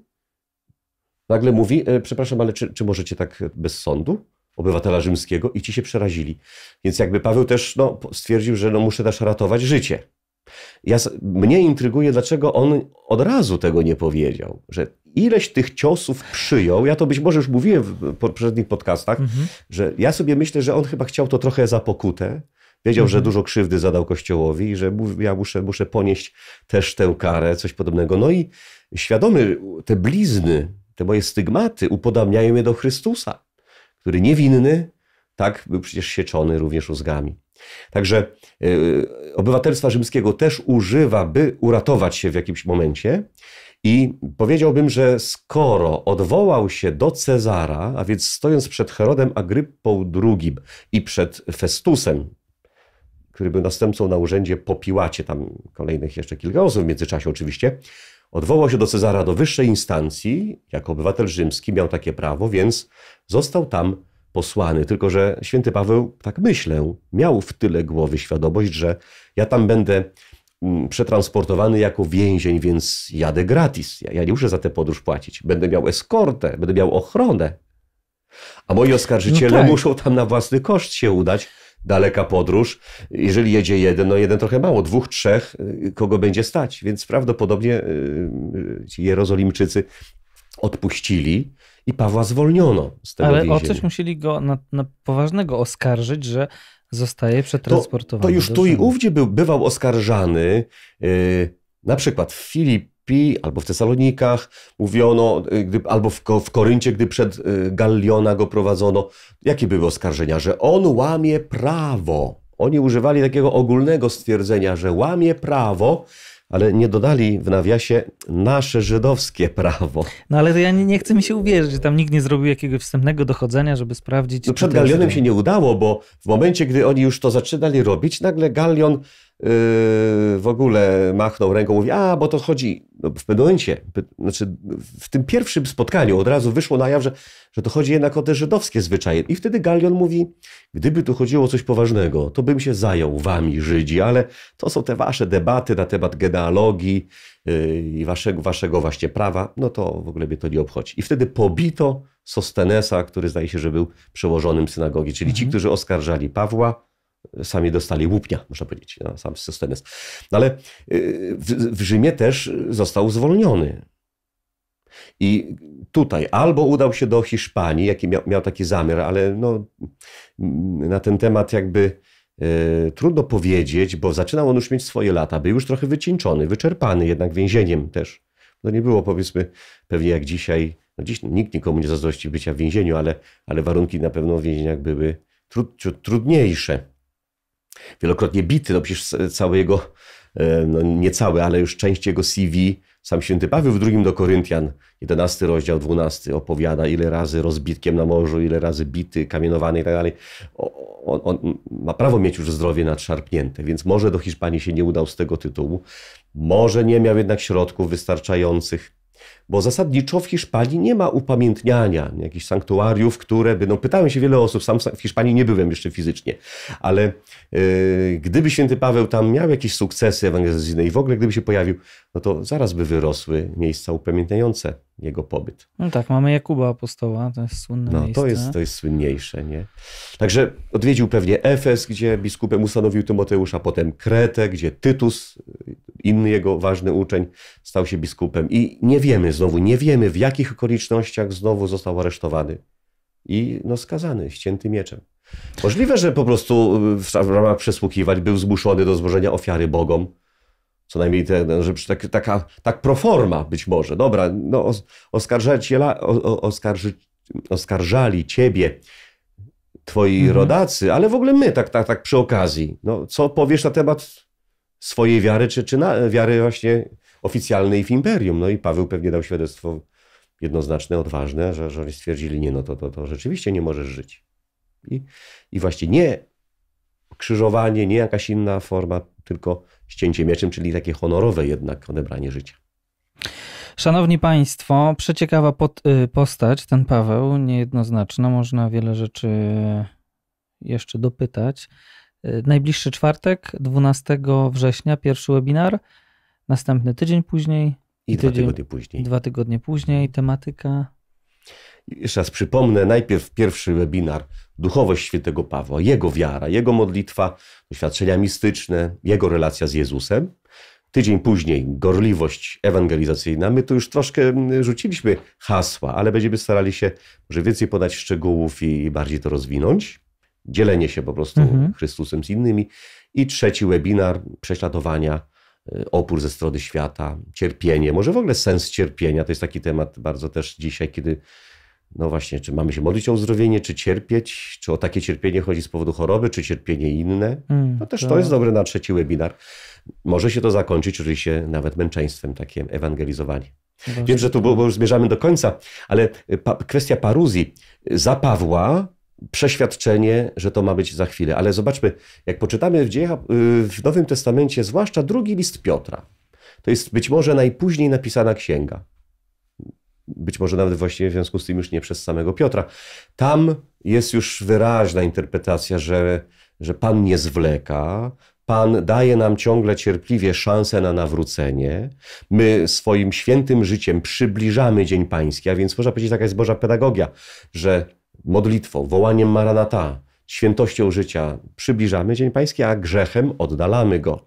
nagle mówi, e, przepraszam, ale czy, czy możecie tak bez sądu? obywatela rzymskiego i ci się przerazili. Więc jakby Paweł też no, stwierdził, że no, muszę też ratować życie. Ja, mnie intryguje, dlaczego on od razu tego nie powiedział, że ileś tych ciosów przyjął. Ja to być może już mówiłem w poprzednich podcastach, mhm. że ja sobie myślę, że on chyba chciał to trochę za pokutę. Wiedział, mhm. że dużo krzywdy zadał Kościołowi i że ja muszę, muszę ponieść też tę karę, coś podobnego. No i świadomy te blizny, te moje stygmaty upodabniają je do Chrystusa, który niewinny tak był przecież sieczony również rózgami. Także yy, obywatelstwa rzymskiego też używa, by uratować się w jakimś momencie. I powiedziałbym, że skoro odwołał się do Cezara, a więc stojąc przed Herodem Agrypą II i przed Festusem, który był następcą na urzędzie po Piłacie, tam kolejnych jeszcze kilka osób w międzyczasie oczywiście, Odwołał się do Cezara do wyższej instancji, jako obywatel rzymski miał takie prawo, więc został tam posłany. Tylko, że święty Paweł, tak myślę, miał w tyle głowy świadomość, że ja tam będę mm, przetransportowany jako więzień, więc jadę gratis. Ja, ja nie muszę za tę podróż płacić. Będę miał eskortę, będę miał ochronę. A moi oskarżyciele no tak. muszą tam na własny koszt się udać daleka podróż. Jeżeli jedzie jeden, no jeden trochę mało, dwóch, trzech, y, kogo będzie stać. Więc prawdopodobnie ci y, y, Jerozolimczycy odpuścili i Pawła zwolniono z tego Ale więzienia. o coś musieli go na, na poważnego oskarżyć, że zostaje przetransportowany. To, to już tu i ówdzie był, bywał oskarżany. Yy, na przykład Filip Pi, albo w Tesalonikach mówiono, y, gdy, albo w, w Koryncie, gdy przed y, Galliona go prowadzono. Jakie były oskarżenia? Że on łamie prawo. Oni używali takiego ogólnego stwierdzenia, że łamie prawo, ale nie dodali w nawiasie nasze żydowskie prawo. No ale to ja nie, nie chcę mi się uwierzyć, że tam nikt nie zrobił jakiegoś wstępnego dochodzenia, żeby sprawdzić. No przed Galionem tak. się nie udało, bo w momencie, gdy oni już to zaczynali robić, nagle Galion Yy, w ogóle machnął ręką, mówi, a bo to chodzi, no, w pewnym momencie, znaczy w tym pierwszym spotkaniu od razu wyszło na jaw, że, że to chodzi jednak o te żydowskie zwyczaje. I wtedy Galion mówi, gdyby tu chodziło o coś poważnego, to bym się zajął wami, Żydzi, ale to są te wasze debaty na temat genealogii yy, i waszego, waszego właśnie prawa, no to w ogóle mnie to nie obchodzi. I wtedy pobito Sostenesa, który zdaje się, że był przełożonym synagogi, czyli mhm. ci, którzy oskarżali Pawła, sami dostali łupnia, można powiedzieć, no, sam Sostenes. No ale y, w, w Rzymie też został zwolniony. I tutaj albo udał się do Hiszpanii, jaki miał, miał taki zamiar, ale no, na ten temat jakby y, trudno powiedzieć, bo zaczynał on już mieć swoje lata, był już trochę wycieńczony, wyczerpany jednak więzieniem też. No nie było powiedzmy pewnie jak dzisiaj, no dziś nikt nikomu nie zazdrości bycia w więzieniu, ale, ale warunki na pewno w więzieniach były trud, trudniejsze wielokrotnie bity, no przecież cały jego, e, no nie cały, ale już część jego CV, sam święty Paweł w drugim do Koryntian, 11 rozdział, 12 opowiada, ile razy rozbitkiem na morzu, ile razy bity, kamienowany i tak dalej. On, on ma prawo mieć już zdrowie nadszarpnięte, więc może do Hiszpanii się nie udał z tego tytułu. Może nie miał jednak środków wystarczających bo zasadniczo w Hiszpanii nie ma upamiętniania jakichś sanktuariów, które by, no pytałem się wiele osób, sam w Hiszpanii nie byłem jeszcze fizycznie, ale e, gdyby święty Paweł tam miał jakieś sukcesy ewangelizacyjne i w ogóle gdyby się pojawił, no to zaraz by wyrosły miejsca upamiętniające jego pobyt. No tak, mamy Jakuba Apostoła, to jest słynne no, miejsce. To jest, to jest słynniejsze, nie? Także odwiedził pewnie Efes, gdzie biskupem ustanowił Tymoteusza, potem Kretę, gdzie Tytus, inny jego ważny uczeń, stał się biskupem. I nie wiemy znowu, nie wiemy w jakich okolicznościach znowu został aresztowany i no, skazany, ścięty mieczem. Możliwe, że po prostu w ramach przesłuchiwań był zmuszony do złożenia ofiary bogom co najmniej że tak, taka, tak proforma być może. Dobra, no oskarżyciela, oskarży, oskarżali ciebie twoi mhm. rodacy, ale w ogóle my tak, tak, tak przy okazji. No, co powiesz na temat swojej wiary, czy, czy na, wiary właśnie oficjalnej w imperium? No i Paweł pewnie dał świadectwo jednoznaczne, odważne, że, że oni stwierdzili, nie no to, to, to rzeczywiście nie możesz żyć. I, i właśnie nie krzyżowanie, nie jakaś inna forma tylko ścięcie mieczem, czyli takie honorowe jednak odebranie życia. Szanowni Państwo, przeciekawa pod, y, postać ten Paweł, niejednoznaczna, można wiele rzeczy jeszcze dopytać. Y, najbliższy czwartek, 12 września, pierwszy webinar, następny tydzień później. I tydzień, dwa tygodnie później. Dwa tygodnie później, tematyka jeszcze raz przypomnę, najpierw pierwszy webinar Duchowość Świętego Pawła, jego wiara, jego modlitwa, doświadczenia mistyczne, jego relacja z Jezusem. Tydzień później gorliwość ewangelizacyjna. My tu już troszkę mm, rzuciliśmy hasła, ale będziemy starali się może więcej podać szczegółów i bardziej to rozwinąć. Dzielenie się po prostu mhm. Chrystusem z innymi. I trzeci webinar prześladowania, y, opór ze strony świata, cierpienie, może w ogóle sens cierpienia. To jest taki temat bardzo też dzisiaj, kiedy no właśnie, czy mamy się modlić o uzdrowienie, czy cierpieć, czy o takie cierpienie chodzi z powodu choroby, czy cierpienie inne. to mm, no też to, jest dobre na trzeci webinar. Może się to zakończyć oczywiście nawet męczeństwem, takie ewangelizowanie. Właśnie. Wiem, że tu bo, bo już zmierzamy do końca, ale pa, kwestia paruzji. Za Pawła przeświadczenie, że to ma być za chwilę. Ale zobaczmy, jak poczytamy w, dziejach, w Nowym Testamencie, zwłaszcza drugi list Piotra, to jest być może najpóźniej napisana księga być może nawet właściwie w związku z tym już nie przez samego Piotra. Tam jest już wyraźna interpretacja, że, że Pan nie zwleka, Pan daje nam ciągle cierpliwie szansę na nawrócenie. My swoim świętym życiem przybliżamy Dzień Pański, a więc można powiedzieć, taka jest Boża pedagogia, że modlitwą, wołaniem Maranata, świętością życia przybliżamy Dzień Pański, a grzechem oddalamy go.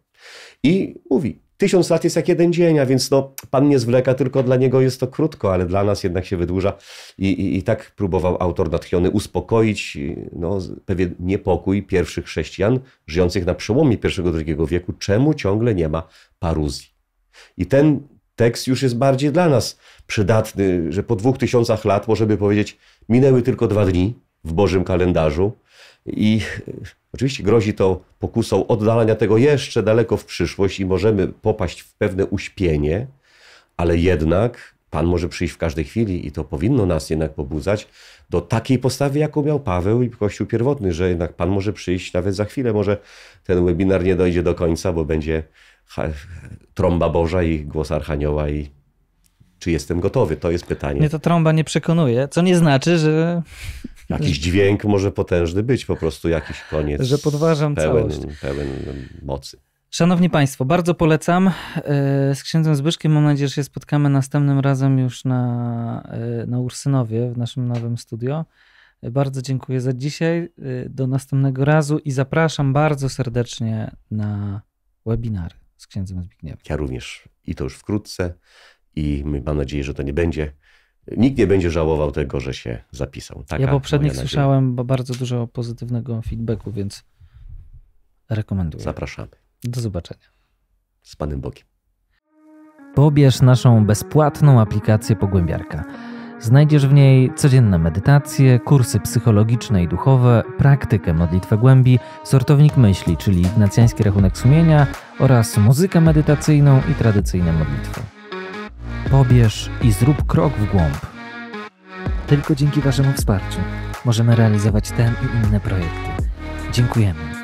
I mówi, Tysiąc lat jest jak jeden dzień, a więc no, Pan nie zwleka, tylko dla niego jest to krótko, ale dla nas jednak się wydłuża. I, i, i tak próbował autor natchniony uspokoić no, pewien niepokój pierwszych chrześcijan żyjących na przełomie I-II wieku, czemu ciągle nie ma paruzji. I ten tekst już jest bardziej dla nas przydatny, że po dwóch tysiącach lat możemy powiedzieć, minęły tylko dwa dni w Bożym kalendarzu, i oczywiście grozi to pokusą oddalania tego jeszcze daleko w przyszłość i możemy popaść w pewne uśpienie, ale jednak Pan może przyjść w każdej chwili i to powinno nas jednak pobudzać do takiej postawy, jaką miał Paweł i Kościół pierwotny, że jednak Pan może przyjść nawet za chwilę. Może ten webinar nie dojdzie do końca, bo będzie trąba Boża i głos Archanioła i czy jestem gotowy? To jest pytanie. Mnie to trąba nie przekonuje, co nie znaczy, że Jakiś mm. dźwięk może potężny być, po prostu jakiś koniec. Że podważam pełen, całość. Pełen mocy. Szanowni Państwo, bardzo polecam. E, z księdzem Zbyszkiem mam nadzieję, że się spotkamy następnym razem już na, e, na Ursynowie w naszym nowym studio. E, bardzo dziękuję za dzisiaj. Do następnego razu i zapraszam bardzo serdecznie na webinary z księdzem Zbigniewem. Ja również i to już wkrótce i mam nadzieję, że to nie będzie nikt nie będzie żałował tego, że się zapisał. Taka ja poprzednich słyszałem bardzo dużo pozytywnego feedbacku, więc rekomenduję. Zapraszamy. Do zobaczenia. Z Panem Bogiem. Pobierz naszą bezpłatną aplikację Pogłębiarka. Znajdziesz w niej codzienne medytacje, kursy psychologiczne i duchowe, praktykę modlitwę głębi, sortownik myśli, czyli ignacjański rachunek sumienia oraz muzykę medytacyjną i tradycyjne modlitwy. Pobierz i zrób krok w głąb. Tylko dzięki Waszemu wsparciu możemy realizować ten i inne projekty. Dziękujemy.